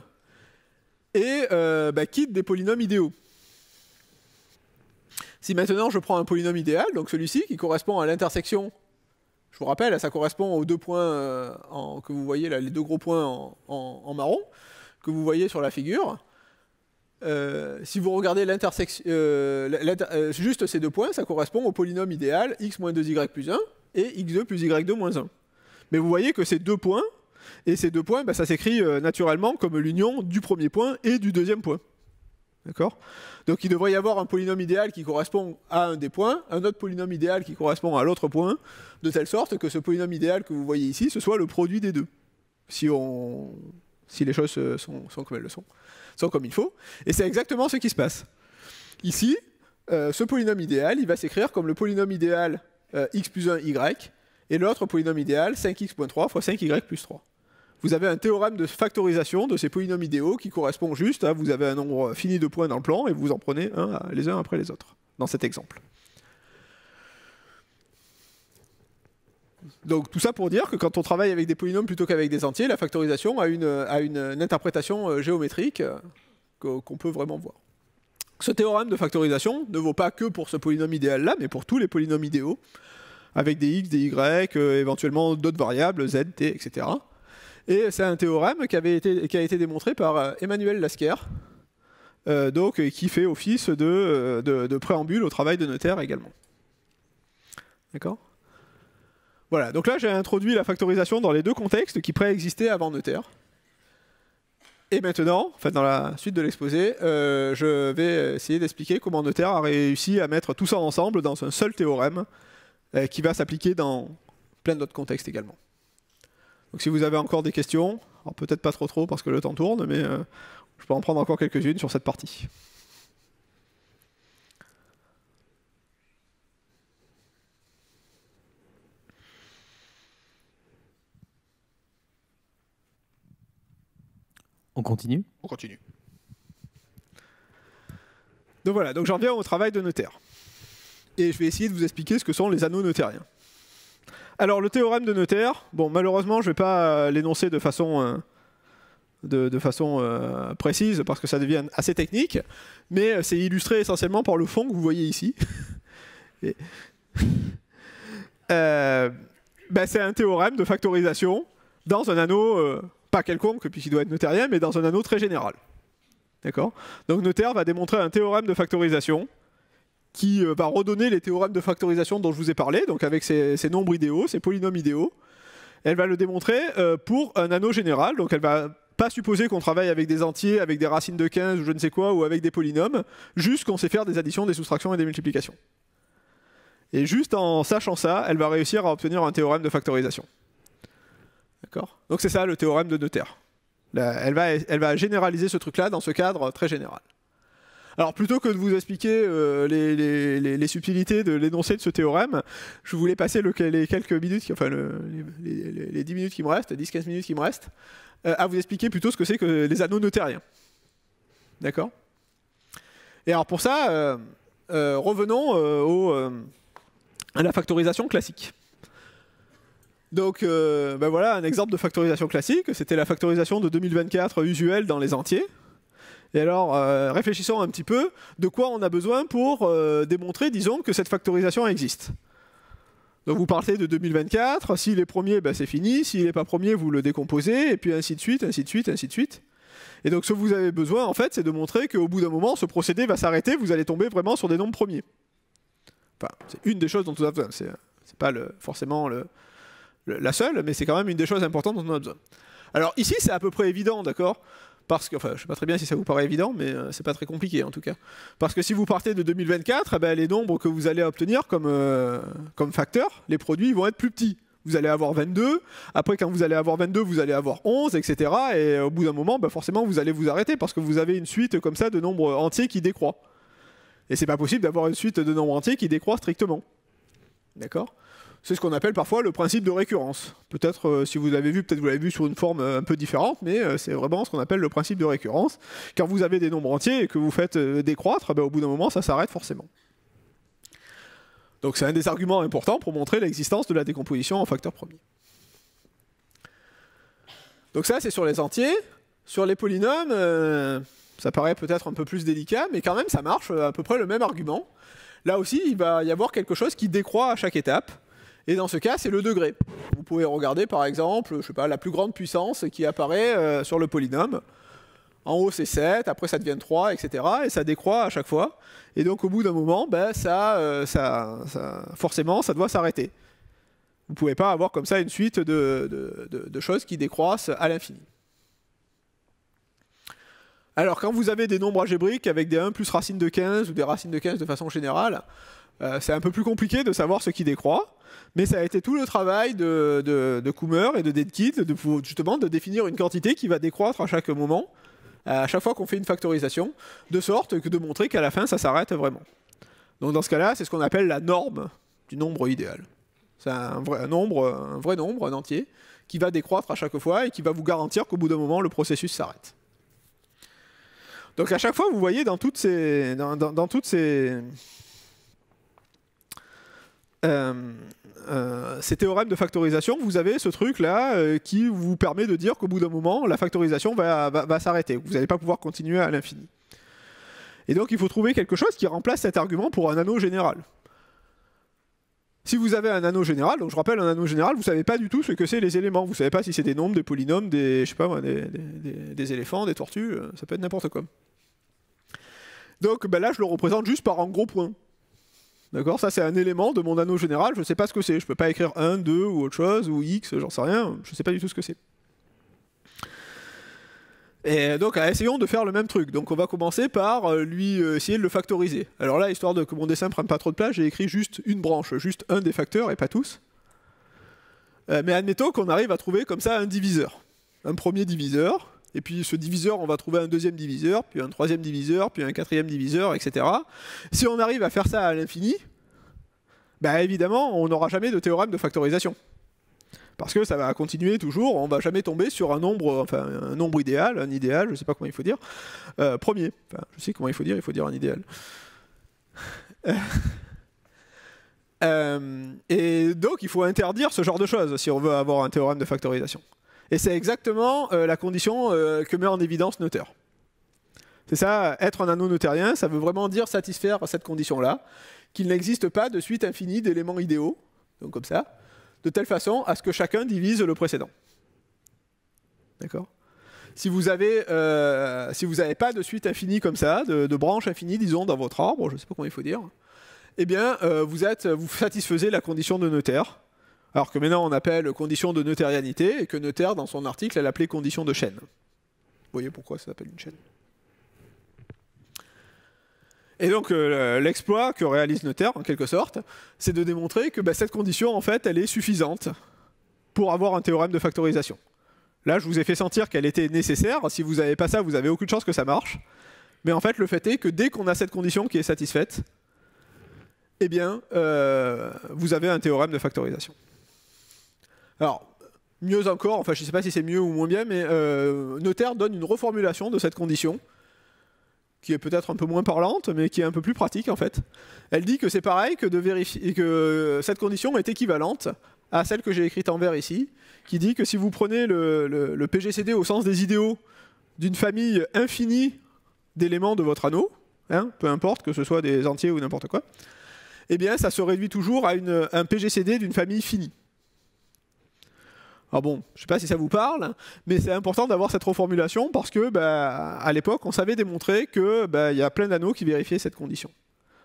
et euh, bah, quitte des polynômes idéaux. Si maintenant je prends un polynôme idéal, donc celui-ci, qui correspond à l'intersection, je vous rappelle, ça correspond aux deux points euh, en, que vous voyez là, les deux gros points en marron, que vous voyez sur la figure, euh, si vous regardez l'intersection, euh, euh, juste ces deux points, ça correspond au polynôme idéal x moins 2y plus 1 et x2 plus y2 moins 1. Mais vous voyez que ces deux points, et ces deux points, bah, ça s'écrit naturellement comme l'union du premier point et du deuxième point. D'accord Donc il devrait y avoir un polynôme idéal qui correspond à un des points, un autre polynôme idéal qui correspond à l'autre point, de telle sorte que ce polynôme idéal que vous voyez ici, ce soit le produit des deux, si, on... si les choses sont, sont comme elles le sont sont comme il faut. Et c'est exactement ce qui se passe. Ici, euh, ce polynôme idéal, il va s'écrire comme le polynôme idéal euh, x plus 1, y, et l'autre polynôme idéal 5 x3 fois 5y plus 3. Vous avez un théorème de factorisation de ces polynômes idéaux qui correspond juste à vous avez un nombre fini de points dans le plan et vous en prenez un les uns après les autres, dans cet exemple. Donc tout ça pour dire que quand on travaille avec des polynômes plutôt qu'avec des entiers, la factorisation a une, une, interprétation euh, géométrique euh, qu'on peut vraiment voir. Ce théorème de factorisation ne vaut pas que pour ce polynôme idéal-là, mais pour tous les polynômes idéaux, avec des x, des y, euh, éventuellement d'autres variables, z, t, etc. Et c'est un théorème qui, avait été, qui a été démontré par Emmanuel Lasker, donc, qui fait office de préambule au travail de Notaire également. D'accord voilà, donc là j'ai introduit la factorisation dans les deux contextes qui préexistaient avant Noether. Et maintenant, dans la suite de l'exposé, euh, je vais essayer d'expliquer comment Noether a réussi à mettre tout ça ensemble dans un seul théorème euh, qui va s'appliquer dans plein d'autres contextes également. Donc si vous avez encore des questions, peut-être pas trop trop parce que le temps tourne, mais euh, je peux en prendre encore quelques-unes sur cette partie. On continue On continue. Donc voilà, donc j'en viens au travail de notaire. Et je vais essayer de vous expliquer ce que sont les anneaux notariens. Alors le théorème de notaire, bon malheureusement je ne vais pas euh, l'énoncer de façon, euh, de, façon euh, précise parce que ça devient assez technique, mais c'est illustré essentiellement par le fond que vous voyez ici. Ben, c'est un théorème de factorisation dans un anneau pas quelconque, puisqu'il doit être notérien, mais dans un anneau très général. D'accord Donc notaire va démontrer un théorème de factorisation qui euh, va redonner les théorèmes de factorisation dont je vous ai parlé, donc avec ces, nombres idéaux, ces polynômes idéaux. Elle va le démontrer euh, pour un anneau général, donc elle va pas supposer qu'on travaille avec des entiers, avec des racines de 15 ou je ne sais quoi, ou avec des polynômes, juste qu'on sait faire des additions, des soustractions et des multiplications. Et juste en sachant ça, elle va réussir à obtenir un théorème de factorisation. Donc c'est ça le théorème de Noether. Elle va, généraliser ce truc-là dans ce cadre très général. Alors plutôt que de vous expliquer euh, les, subtilités de l'énoncé de ce théorème, je voulais passer les quelques minutes, enfin les, 10 minutes qui me restent, 10-15 minutes qui me restent, euh, à vous expliquer plutôt ce que c'est que les anneaux noethériens. D'accord Et alors pour ça, euh, revenons au, à la factorisation classique. Donc euh, ben voilà un exemple de factorisation classique, c'était la factorisation de 2024 usuelle dans les entiers. Et alors, euh, réfléchissons un petit peu de quoi on a besoin pour euh, démontrer, disons, que cette factorisation existe. Donc vous partez de 2024, s'il est premier, ben, c'est fini, s'il n'est pas premier, vous le décomposez, et puis ainsi de suite, ainsi de suite, ainsi de suite. Et donc ce que vous avez besoin, en fait, c'est de montrer qu'au bout d'un moment, ce procédé va s'arrêter, vous allez tomber vraiment sur des nombres premiers. Enfin, c'est une des choses dont on a besoin, c'est pas forcément le, la seule, mais c'est quand même une des choses importantes dont on a besoin. Alors ici, c'est à peu près évident, d'accord parce que, enfin, je sais pas très bien si ça vous paraît évident, mais euh, c'est pas très compliqué en tout cas. Parce que si vous partez de 2024, eh ben, les nombres que vous allez obtenir comme, euh, comme facteurs, les produits, vont être plus petits. Vous allez avoir 22, après quand vous allez avoir 22, vous allez avoir 11, etc. Et euh, au bout d'un moment, ben, forcément, vous allez vous arrêter parce que vous avez une suite comme ça de nombres entiers qui décroît. Et c'est pas possible d'avoir une suite de nombres entiers qui décroît strictement. D'accord c'est ce qu'on appelle parfois le principe de récurrence. Peut-être euh, si vous l'avez vu, peut-être vous l'avez vu sur une forme euh, un peu différente, mais euh, c'est vraiment ce qu'on appelle le principe de récurrence. Quand vous avez des nombres entiers et que vous faites décroître, ben, au bout d'un moment, ça s'arrête forcément. Donc c'est un des arguments importants pour montrer l'existence de la décomposition en facteurs premiers. Donc ça, c'est sur les entiers. Sur les polynômes, ça paraît peut-être un peu plus délicat, mais quand même, ça marche à peu près le même argument. Là aussi, il va y avoir quelque chose qui décroît à chaque étape. Et dans ce cas, c'est le degré. Vous pouvez regarder par exemple, je sais pas, la plus grande puissance qui apparaît euh, sur le polynôme. En haut, c'est 7, après ça devient 3, etc. Et ça décroît à chaque fois. Et donc au bout d'un moment, ben, ça, euh, ça, forcément, ça doit s'arrêter. Vous ne pouvez pas avoir comme ça une suite de, choses qui décroissent à l'infini. Alors quand vous avez des nombres algébriques avec des 1 plus racine de 15 ou des racines de 15 de façon générale, euh, c'est un peu plus compliqué de savoir ce qui décroît. Mais ça a été tout le travail de, de, Coomer et de Deadkit de, justement de définir une quantité qui va décroître à chaque moment, à chaque fois qu'on fait une factorisation, de sorte que de montrer qu'à la fin ça s'arrête vraiment. Donc dans ce cas-là, c'est ce qu'on appelle la norme du nombre idéal. C'est un vrai nombre, un vrai nombre, entier, qui va décroître à chaque fois et qui va vous garantir qu'au bout d'un moment, le processus s'arrête. Donc à chaque fois, vous voyez dans toutes ces, dans, toutes ces, euh, euh, ces théorèmes de factorisation, vous avez ce truc-là euh, qui vous permet de dire qu'au bout d'un moment, la factorisation va, s'arrêter. Vous n'allez pas pouvoir continuer à l'infini. Et donc, il faut trouver quelque chose qui remplace cet argument pour un anneau général. Si vous avez un anneau général, donc je rappelle un anneau général, vous ne savez pas du tout ce que c'est les éléments. Vous ne savez pas si c'est des nombres, des polynômes, des, je sais pas, des, éléphants, des tortues, euh, ça peut être n'importe quoi. Donc ben là, je le représente juste par un gros point. D'accord Ça, c'est un élément de mon anneau général, je ne sais pas ce que c'est. Je ne peux pas écrire 1, 2 ou autre chose, ou x, j'en sais rien, je ne sais pas du tout ce que c'est. Et donc, essayons de faire le même truc. Donc, on va commencer par euh, lui euh, essayer de le factoriser. Alors là, histoire de que mon dessin ne prenne pas trop de place, j'ai écrit juste une branche, juste un des facteurs et pas tous. Euh, mais admettons qu'on arrive à trouver comme ça un diviseur, un premier diviseur. Et puis ce diviseur, on va trouver un deuxième diviseur, puis un troisième diviseur, puis un quatrième diviseur, etc. Si on arrive à faire ça à l'infini, bah, évidemment, on n'aura jamais de théorème de factorisation. Parce que ça va continuer toujours, on ne va jamais tomber sur un nombre, enfin un nombre idéal, un idéal, je ne sais pas comment il faut dire, euh, premier. Enfin, je sais comment il faut dire, il faut dire un idéal. Euh, et donc, il faut interdire ce genre de choses si on veut avoir un théorème de factorisation. Et c'est exactement euh, la condition euh, que met en évidence Noether. C'est ça, être un anneau noethérien, ça veut vraiment dire satisfaire cette condition-là, qu'il n'existe pas de suite infinie d'éléments idéaux, donc comme ça, de telle façon à ce que chacun divise le précédent. D'accord si vous avez, euh, si n'avez pas de suite infinie comme ça, de, branches infinies, disons, dans votre arbre, je ne sais pas comment il faut dire, eh bien, vous, êtes, vous satisfaisez la condition de notaire alors que maintenant on appelle condition de neutérianité, et que Notaire, dans son article, elle appelait condition de chaîne. Vous voyez pourquoi ça s'appelle une chaîne et donc euh, l'exploit que réalise Notaire, en quelque sorte, c'est de démontrer que bah, cette condition, en fait, elle est suffisante pour avoir un théorème de factorisation. Là, je vous ai fait sentir qu'elle était nécessaire. Si vous n'avez pas ça, vous n'avez aucune chance que ça marche. Mais en fait, le fait est que dès qu'on a cette condition qui est satisfaite, eh bien, euh, vous avez un théorème de factorisation. Alors, mieux encore, enfin je ne sais pas si c'est mieux ou moins bien, mais euh, Notaire donne une reformulation de cette condition, qui est peut-être un peu moins parlante, mais qui est un peu plus pratique en fait. Elle dit que c'est pareil, que, de vérifier, que cette condition est équivalente à celle que j'ai écrite en vert ici, qui dit que si vous prenez le, PGCD au sens des idéaux d'une famille infinie d'éléments de votre anneau, hein, peu importe que ce soit des entiers ou n'importe quoi, eh bien ça se réduit toujours à un PGCD d'une famille finie. Alors bon, je sais pas si ça vous parle, mais c'est important d'avoir cette reformulation parce que bah, à l'époque, on savait démontrer que bah, y a plein d'anneaux qui vérifiaient cette condition.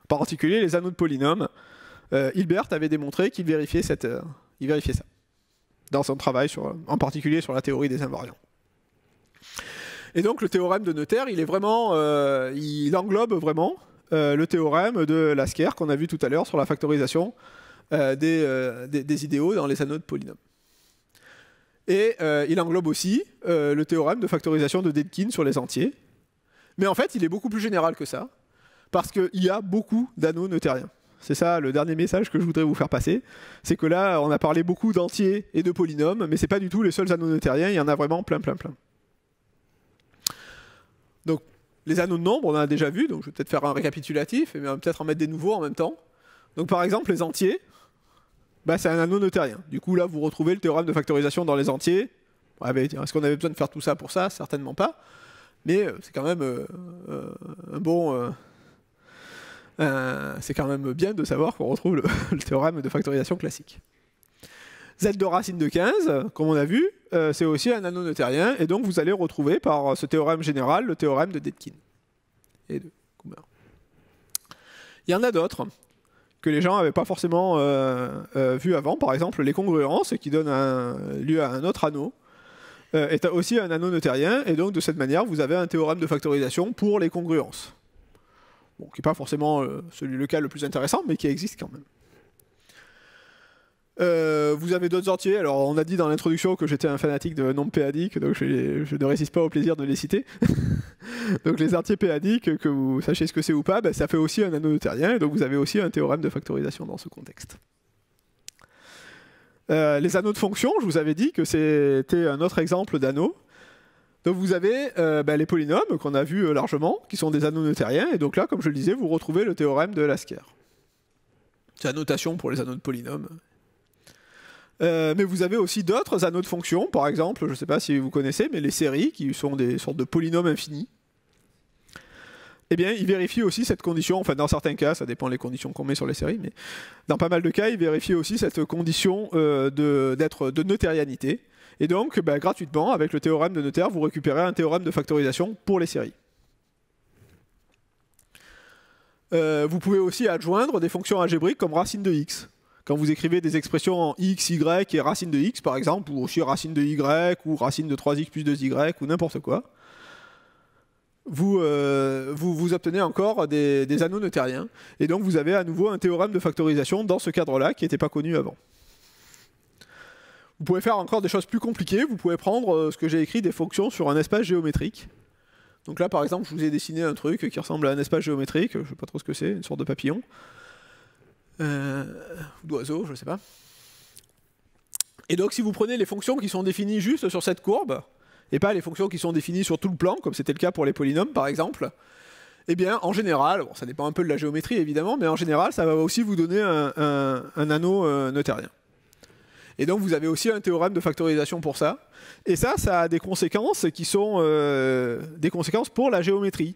En particulier les anneaux de polynômes. Euh, Hilbert avait démontré qu'il vérifiait, cette, euh, il vérifiait ça dans son travail, sur, en particulier sur la théorie des invariants. Et donc le théorème de Noether, il est vraiment, euh, il englobe vraiment le théorème de Lasker qu'on a vu tout à l'heure sur la factorisation des, des idéaux dans les anneaux de polynômes. Et euh, il englobe aussi euh, le théorème de factorisation de Dedekind sur les entiers. Mais en fait, il est beaucoup plus général que ça, parce qu'il y a beaucoup d'anneaux noethériens. C'est ça le dernier message que je voudrais vous faire passer. C'est que là, on a parlé beaucoup d'entiers et de polynômes, mais ce n'est pas du tout les seuls anneaux noethériens, il y en a vraiment plein, plein, plein. Donc, les anneaux de nombre, on en a déjà vu, donc je vais peut-être faire un récapitulatif, et on va peut-être en mettre des nouveaux en même temps. Donc, par exemple, les entiers, bah, c'est un anneau noethérien. Du coup, là, vous retrouvez le théorème de factorisation dans les entiers. Est-ce qu'on avait besoin de faire tout ça pour ça Certainement pas. Mais euh, c'est quand même euh, euh, bon. c'est quand même bien de savoir qu'on retrouve le, théorème de factorisation classique. Z de racine de 15, comme on a vu, c'est aussi un anneau noethérien, et donc vous allez retrouver par ce théorème général le théorème de Dedekind et de Coomer. Il y en a d'autres que les gens n'avaient pas forcément euh, euh, vu avant, par exemple les congruences, qui donnent lieu à un autre anneau, euh, est aussi un anneau notérien, et donc de cette manière, vous avez un théorème de factorisation pour les congruences. qui n'est pas forcément celui, le cas le plus intéressant, mais qui existe quand même. Euh, vous avez d'autres entiers. Alors, on a dit dans l'introduction que j'étais un fanatique de nombres péadiques, donc je, ne résiste pas au plaisir de les citer. donc, les entiers péadiques, que vous sachiez ce que c'est ou pas, ben, ça fait aussi un anneau de et donc vous avez aussi un théorème de factorisation dans ce contexte. Euh, les anneaux de fonction, je vous avais dit que c'était un autre exemple d'anneau. Donc vous avez euh, ben, les polynômes qu'on a vus largement, qui sont des anneaux noethériens, et donc là, comme je le disais, vous retrouvez le théorème de Lasker. C'est la notation pour les anneaux de polynômes, euh, mais vous avez aussi d'autres anneaux de fonction, par exemple, je ne sais pas si vous connaissez, mais les séries, qui sont des sortes de polynômes infinis. Eh bien, il vérifie aussi cette condition, enfin dans certains cas, ça dépend des conditions qu'on met sur les séries, mais dans pas mal de cas, ils vérifient aussi cette condition euh, d'être de, notérianité. Et donc, bah, gratuitement, avec le théorème de notaire, vous récupérez un théorème de factorisation pour les séries. Euh, vous pouvez aussi adjoindre des fonctions algébriques comme racine de x quand vous écrivez des expressions en x, y et racine de x par exemple, ou aussi racine de y, ou racine de 3x plus 2y, ou n'importe quoi, vous, euh, obtenez encore des, anneaux neutériens, Et donc vous avez à nouveau un théorème de factorisation dans ce cadre-là qui n'était pas connu avant. Vous pouvez faire encore des choses plus compliquées, vous pouvez prendre euh, ce que j'ai écrit des fonctions sur un espace géométrique. Donc là par exemple je vous ai dessiné un truc qui ressemble à un espace géométrique, je ne sais pas trop ce que c'est, une sorte de papillon. Euh, d'oiseaux, je ne sais pas. Et donc si vous prenez les fonctions qui sont définies juste sur cette courbe, et pas les fonctions qui sont définies sur tout le plan, comme c'était le cas pour les polynômes par exemple, eh bien en général, ça dépend un peu de la géométrie évidemment, mais en général ça va aussi vous donner un, anneau neutérien. Et donc vous avez aussi un théorème de factorisation pour ça. Et ça, ça a des conséquences qui sont euh, des conséquences pour la géométrie.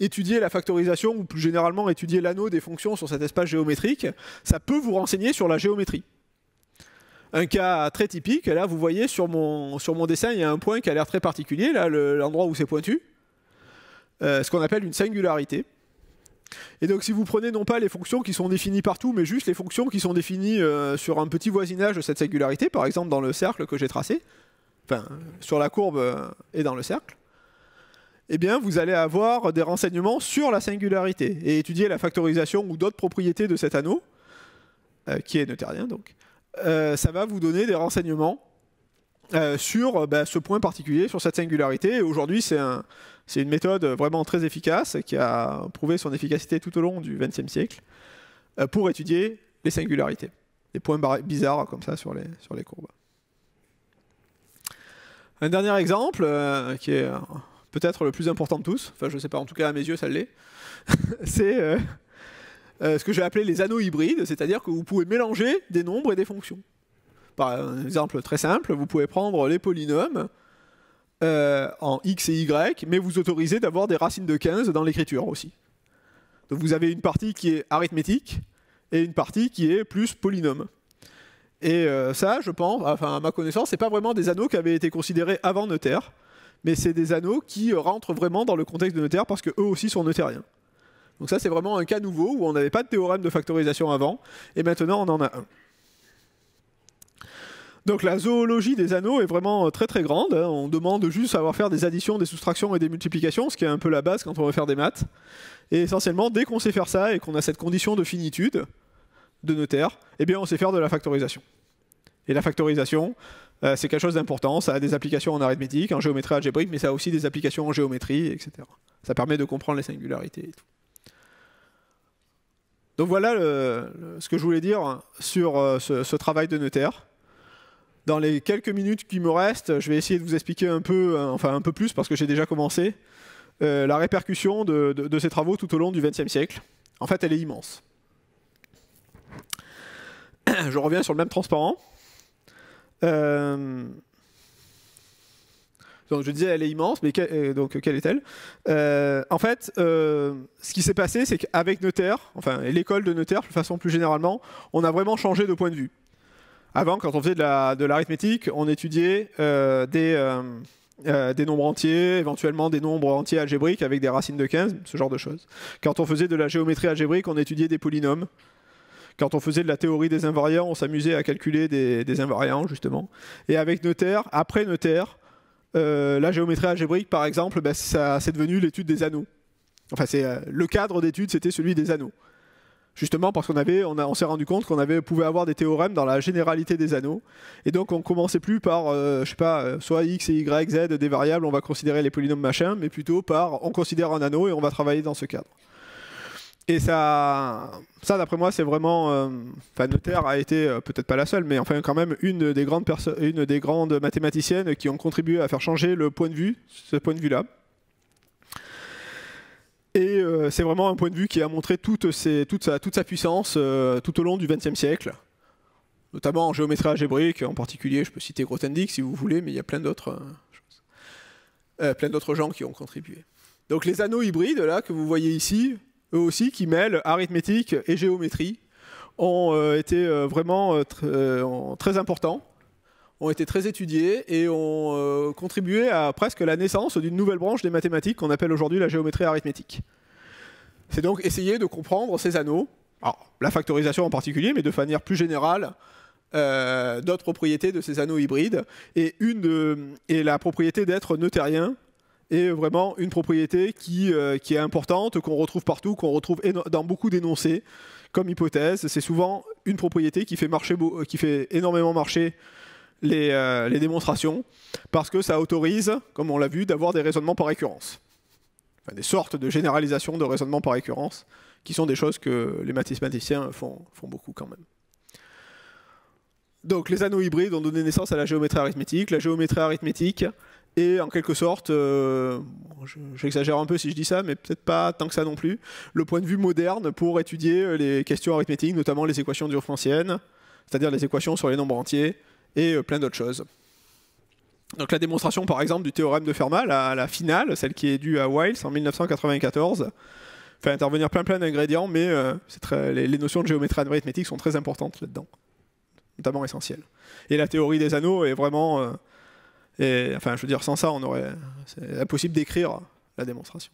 Étudier la factorisation, ou plus généralement étudier l'anneau des fonctions sur cet espace géométrique, ça peut vous renseigner sur la géométrie. Un cas très typique, là vous voyez sur mon, dessin, il y a un point qui a l'air très particulier, là l'endroit où c'est pointu, euh, ce qu'on appelle une singularité. Et donc si vous prenez non pas les fonctions qui sont définies partout, mais juste les fonctions qui sont définies euh, sur un petit voisinage de cette singularité, par exemple dans le cercle que j'ai tracé, enfin sur la courbe euh, et dans le cercle, eh bien vous allez avoir des renseignements sur la singularité et étudier la factorisation ou d'autres propriétés de cet anneau, euh, qui est noethérien. donc, ça va vous donner des renseignements sur bah, ce point particulier, sur cette singularité. aujourd'hui c'est un c'est une méthode euh, vraiment très efficace qui a prouvé son efficacité tout au long du XXe siècle euh, pour étudier les singularités, des points bizarres comme ça sur les, sur les courbes. Un dernier exemple euh, qui est peut-être le plus important de tous, enfin je ne sais pas, en tout cas à mes yeux ça l'est, c'est ce que j'ai appelé les anneaux hybrides, c'est-à-dire que vous pouvez mélanger des nombres et des fonctions. Par un exemple très simple, vous pouvez prendre les polynômes euh, en X et Y, mais vous autorisez d'avoir des racines de 15 dans l'écriture aussi. Donc vous avez une partie qui est arithmétique et une partie qui est plus polynôme. Et euh, ça, je pense, enfin à ma connaissance, c'est pas vraiment des anneaux qui avaient été considérés avant Notaire, mais c'est des anneaux qui rentrent vraiment dans le contexte de Notaire parce qu'eux aussi sont notariens. Donc ça, c'est vraiment un cas nouveau où on n'avait pas de théorème de factorisation avant, et maintenant on en a un. Donc la zoologie des anneaux est vraiment euh, très très grande. Hein. On demande juste de savoir faire des additions, des soustractions et des multiplications, ce qui est un peu la base quand on veut faire des maths. Et essentiellement, dès qu'on sait faire ça et qu'on a cette condition de finitude de notaire, eh bien on sait faire de la factorisation. Et la factorisation, euh, c'est quelque chose d'important. Ça a des applications en arithmétique, en géométrie algébrique, mais ça a aussi des applications en géométrie, etc. Ça permet de comprendre les singularités et tout. Donc voilà ce que je voulais dire sur euh, ce, ce, travail de notaire. Dans les quelques minutes qui me restent, je vais essayer de vous expliquer un peu, euh, enfin un peu plus parce que j'ai déjà commencé, euh, la répercussion de, ces travaux tout au long du XXe siècle. En fait, elle est immense. Je reviens sur le même transparent. Euh, donc je disais, elle est immense, mais donc quelle est-elle En fait, ce qui s'est passé, c'est qu'avec Notaire, enfin l'école de Notaire, de façon plus généralement, on a vraiment changé de point de vue. Avant, quand on faisait de l'arithmétique, on étudiait euh, euh, euh, des, nombres entiers, éventuellement des nombres entiers algébriques avec des racines de 15, ce genre de choses. Quand on faisait de la géométrie algébrique, on étudiait des polynômes. Quand on faisait de la théorie des invariants, on s'amusait à calculer des, invariants, justement. Et avec Noether, après Noether, la géométrie algébrique, par exemple, ben, c'est devenu l'étude des anneaux. Enfin, le cadre d'étude, c'était celui des anneaux justement parce qu'on avait, on, s'est rendu compte qu'on avait pouvait avoir des théorèmes dans la généralité des anneaux, et donc on commençait plus par, euh, je sais pas, euh, soit x et y, z des variables, on va considérer les polynômes machin, mais plutôt par on considère un anneau et on va travailler dans ce cadre. Et ça, ça d'après moi, c'est vraiment. Euh, enfin, a été peut-être pas la seule, mais enfin quand même une des grandes une des grandes mathématiciennes qui ont contribué à faire changer le point de vue, ce point de vue-là. Et euh, c'est vraiment un point de vue qui a montré toute, sa, puissance euh, tout au long du XXe siècle, notamment en géométrie algébrique, en particulier, je peux citer Grothendieck si vous voulez, mais il y a plein d'autres euh, plein d'autres gens qui ont contribué. Donc les anneaux hybrides, là, que vous voyez ici, eux aussi, qui mêlent arithmétique et géométrie, ont été vraiment très importants ont été très étudiés et ont euh, contribué à presque la naissance d'une nouvelle branche des mathématiques qu'on appelle aujourd'hui la géométrie arithmétique. C'est donc essayer de comprendre ces anneaux, la factorisation en particulier, mais de manière plus générale, d'autres euh, propriétés de ces anneaux hybrides, et, une et la propriété d'être neutérien, est vraiment une propriété qui, euh, qui est importante, qu'on retrouve partout, qu'on retrouve dans beaucoup d'énoncés comme hypothèse. C'est souvent une propriété qui fait, marcher, qui fait énormément marcher euh, les, démonstrations, parce que ça autorise, comme on l'a vu, d'avoir des raisonnements par récurrence. des sortes de généralisations de raisonnements par récurrence, qui sont des choses que les mathématiciens font, beaucoup quand même. Donc les anneaux hybrides ont donné naissance à la géométrie arithmétique. La géométrie arithmétique est en quelque sorte, euh, j'exagère un peu si je dis ça, mais peut-être pas tant que ça non plus, le point de vue moderne pour étudier les questions arithmétiques, notamment les équations diophantiennes, c'est-à-dire les équations sur les nombres entiers, et euh, plein d'autres choses. Donc la démonstration par exemple du théorème de Fermat, la, la finale, celle qui est due à Wiles en 1994, fait intervenir plein plein d'ingrédients, mais euh, très, les, notions de géométrie arithmétique sont très importantes là-dedans, notamment essentielles. Et la théorie des anneaux est vraiment... Euh, enfin je veux dire, sans ça, on aurait... C'est impossible d'écrire la démonstration.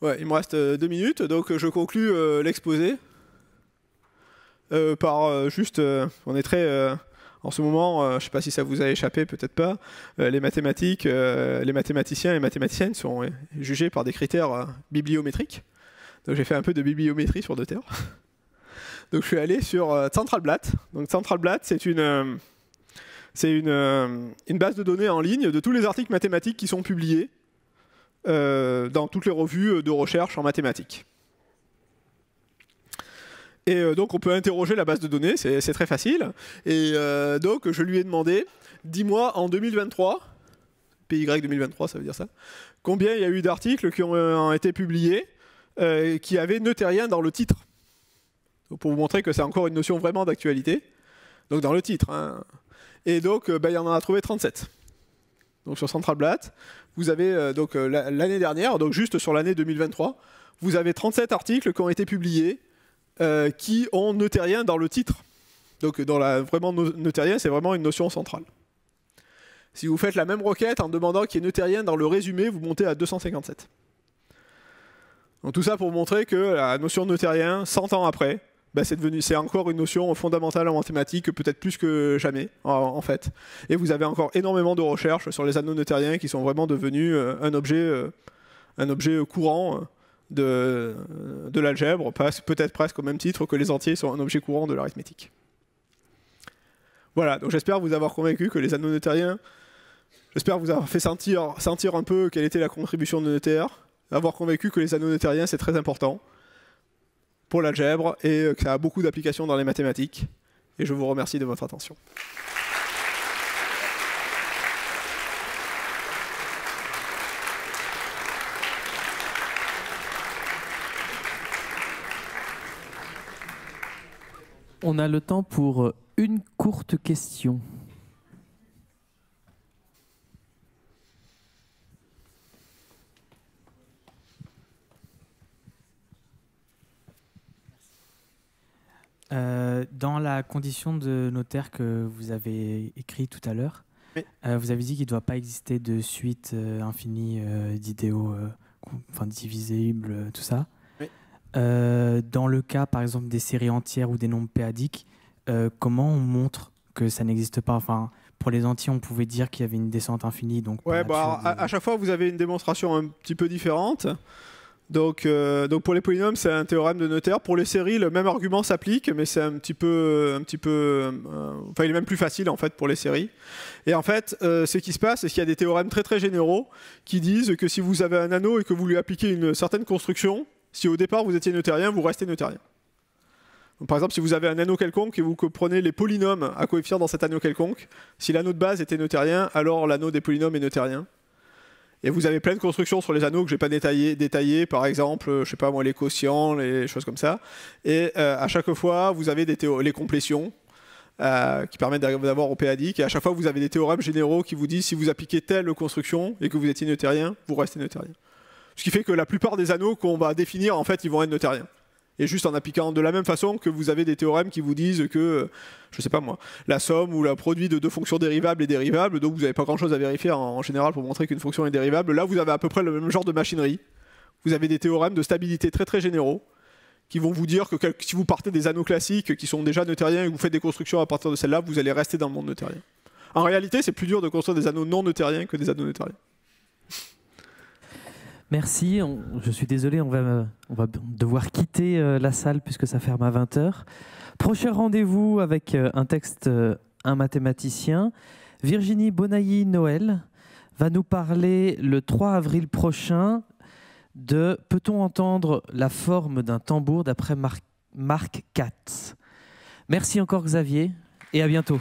Ouais, il me reste deux minutes, donc je conclus l'exposé. Euh, par euh, juste, euh, on est très en ce moment, je ne sais pas si ça vous a échappé, peut-être pas, les mathématiques, les mathématiciens et mathématiciennes sont jugés par des critères bibliométriques. Donc j'ai fait un peu de bibliométrie sur deux terres. Donc je suis allé sur Centralblatt. Donc Centralblatt, c'est une c'est une, base de données en ligne de tous les articles mathématiques qui sont publiés dans toutes les revues de recherche en mathématiques. Et euh, donc on peut interroger la base de données, c'est très facile. Et euh, donc je lui ai demandé, dis-moi en 2023, PY 2023 ça veut dire ça, combien il y a eu d'articles qui ont euh, été publiés qui avaient neutérien dans le titre. pour vous montrer que c'est encore une notion vraiment d'actualité. Donc dans le titre. Hein. Et donc bah, il y en a trouvé 37. Donc sur Central Blatt, vous avez donc l'année dernière, donc juste sur l'année 2023, vous avez 37 articles qui ont été publiés euh, qui ont neutérien dans le titre. Donc dans la, vraiment neutérien, c'est vraiment une notion centrale. Si vous faites la même requête en demandant qui est ait neutérien dans le résumé, vous montez à 257. Donc tout ça pour montrer que la notion de neutérien, 100 ans après, bah, c'est devenu, c'est encore une notion fondamentale en mathématiques, peut-être plus que jamais, en, fait. Et vous avez encore énormément de recherches sur les anneaux neutériens qui sont vraiment devenus euh, un objet, euh, un objet courant de, l'algèbre passe peut-être presque au même titre que les entiers sont un objet courant de l'arithmétique. Voilà, donc j'espère vous avoir convaincu que les anneaux notariens j'espère vous avoir fait sentir, sentir un peu quelle était la contribution de Notaire avoir convaincu que les anneaux notariens c'est très important pour l'algèbre et que ça a beaucoup d'applications dans les mathématiques. Et je vous remercie de votre attention. on a le temps pour euh, une courte question. Euh, dans la condition de notaire que vous avez écrit tout à l'heure, euh, vous avez dit qu'il ne doit pas exister de suite infinie d'idéaux, divisibles, tout ça. Euh, dans le cas, par exemple, des séries entières ou des nombres péadiques, euh, comment on montre que ça n'existe pas Enfin, pour les entiers, on pouvait dire qu'il y avait une descente infinie. Donc bah, à, chaque fois, vous avez une démonstration un petit peu différente. Donc, euh, donc pour les polynômes, c'est un théorème de Noether. Pour les séries, le même argument s'applique, mais c'est un petit peu, un petit peu, enfin il est même plus facile en fait pour les séries. Et en fait, ce qui se passe, c'est qu'il y a des théorèmes très très généraux qui disent que si vous avez un anneau et que vous lui appliquez une certaine construction, si au départ vous étiez notérien, vous restez notérien. par exemple, si vous avez un anneau quelconque et vous prenez les polynômes à coefficient dans cet anneau quelconque, si l'anneau de base était notérien, alors l'anneau des polynômes est notérien. Et vous avez plein de constructions sur les anneaux que je n'ai pas détaillées, par exemple, euh, je sais pas moi, les quotients, les choses comme ça. Et euh, à chaque fois, vous avez les complétions euh, qui permettent d'avoir au PADIC. Et à chaque fois, vous avez des théorèmes généraux qui vous disent si vous appliquez telle construction et que vous étiez notérien, vous restez notérien. Ce qui fait que la plupart des anneaux qu'on va définir, en fait, ils vont être notariens. Et juste en appliquant de la même façon que vous avez des théorèmes qui vous disent que, je sais pas moi, la somme ou le produit de deux fonctions dérivables est dérivable, donc vous n'avez pas grand chose à vérifier en général pour montrer qu'une fonction est dérivable. Là, vous avez à peu près le même genre de machinerie. Vous avez des théorèmes de stabilité très très généraux qui vont vous dire que si vous partez des anneaux classiques qui sont déjà neutériens et que vous faites des constructions à partir de celles-là, vous allez rester dans le monde neutérien. En réalité, c'est plus dur de construire des anneaux non neutériens que des anneaux neutériens. Merci. je suis désolé, on va, devoir quitter euh, la salle puisque ça ferme à 20h. Prochain rendez-vous avec euh, un texte, euh, un mathématicien. Virginie Bonailly-Noël va nous parler le 3 avril prochain de Peut-on entendre la forme d'un tambour d'après Marc Katz Merci encore Xavier et à bientôt.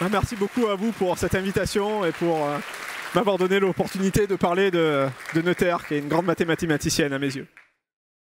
Ah, merci beaucoup à vous pour cette invitation et pour m'avoir donné l'opportunité de parler de, de Noether, qui est une grande mathématicienne à mes yeux.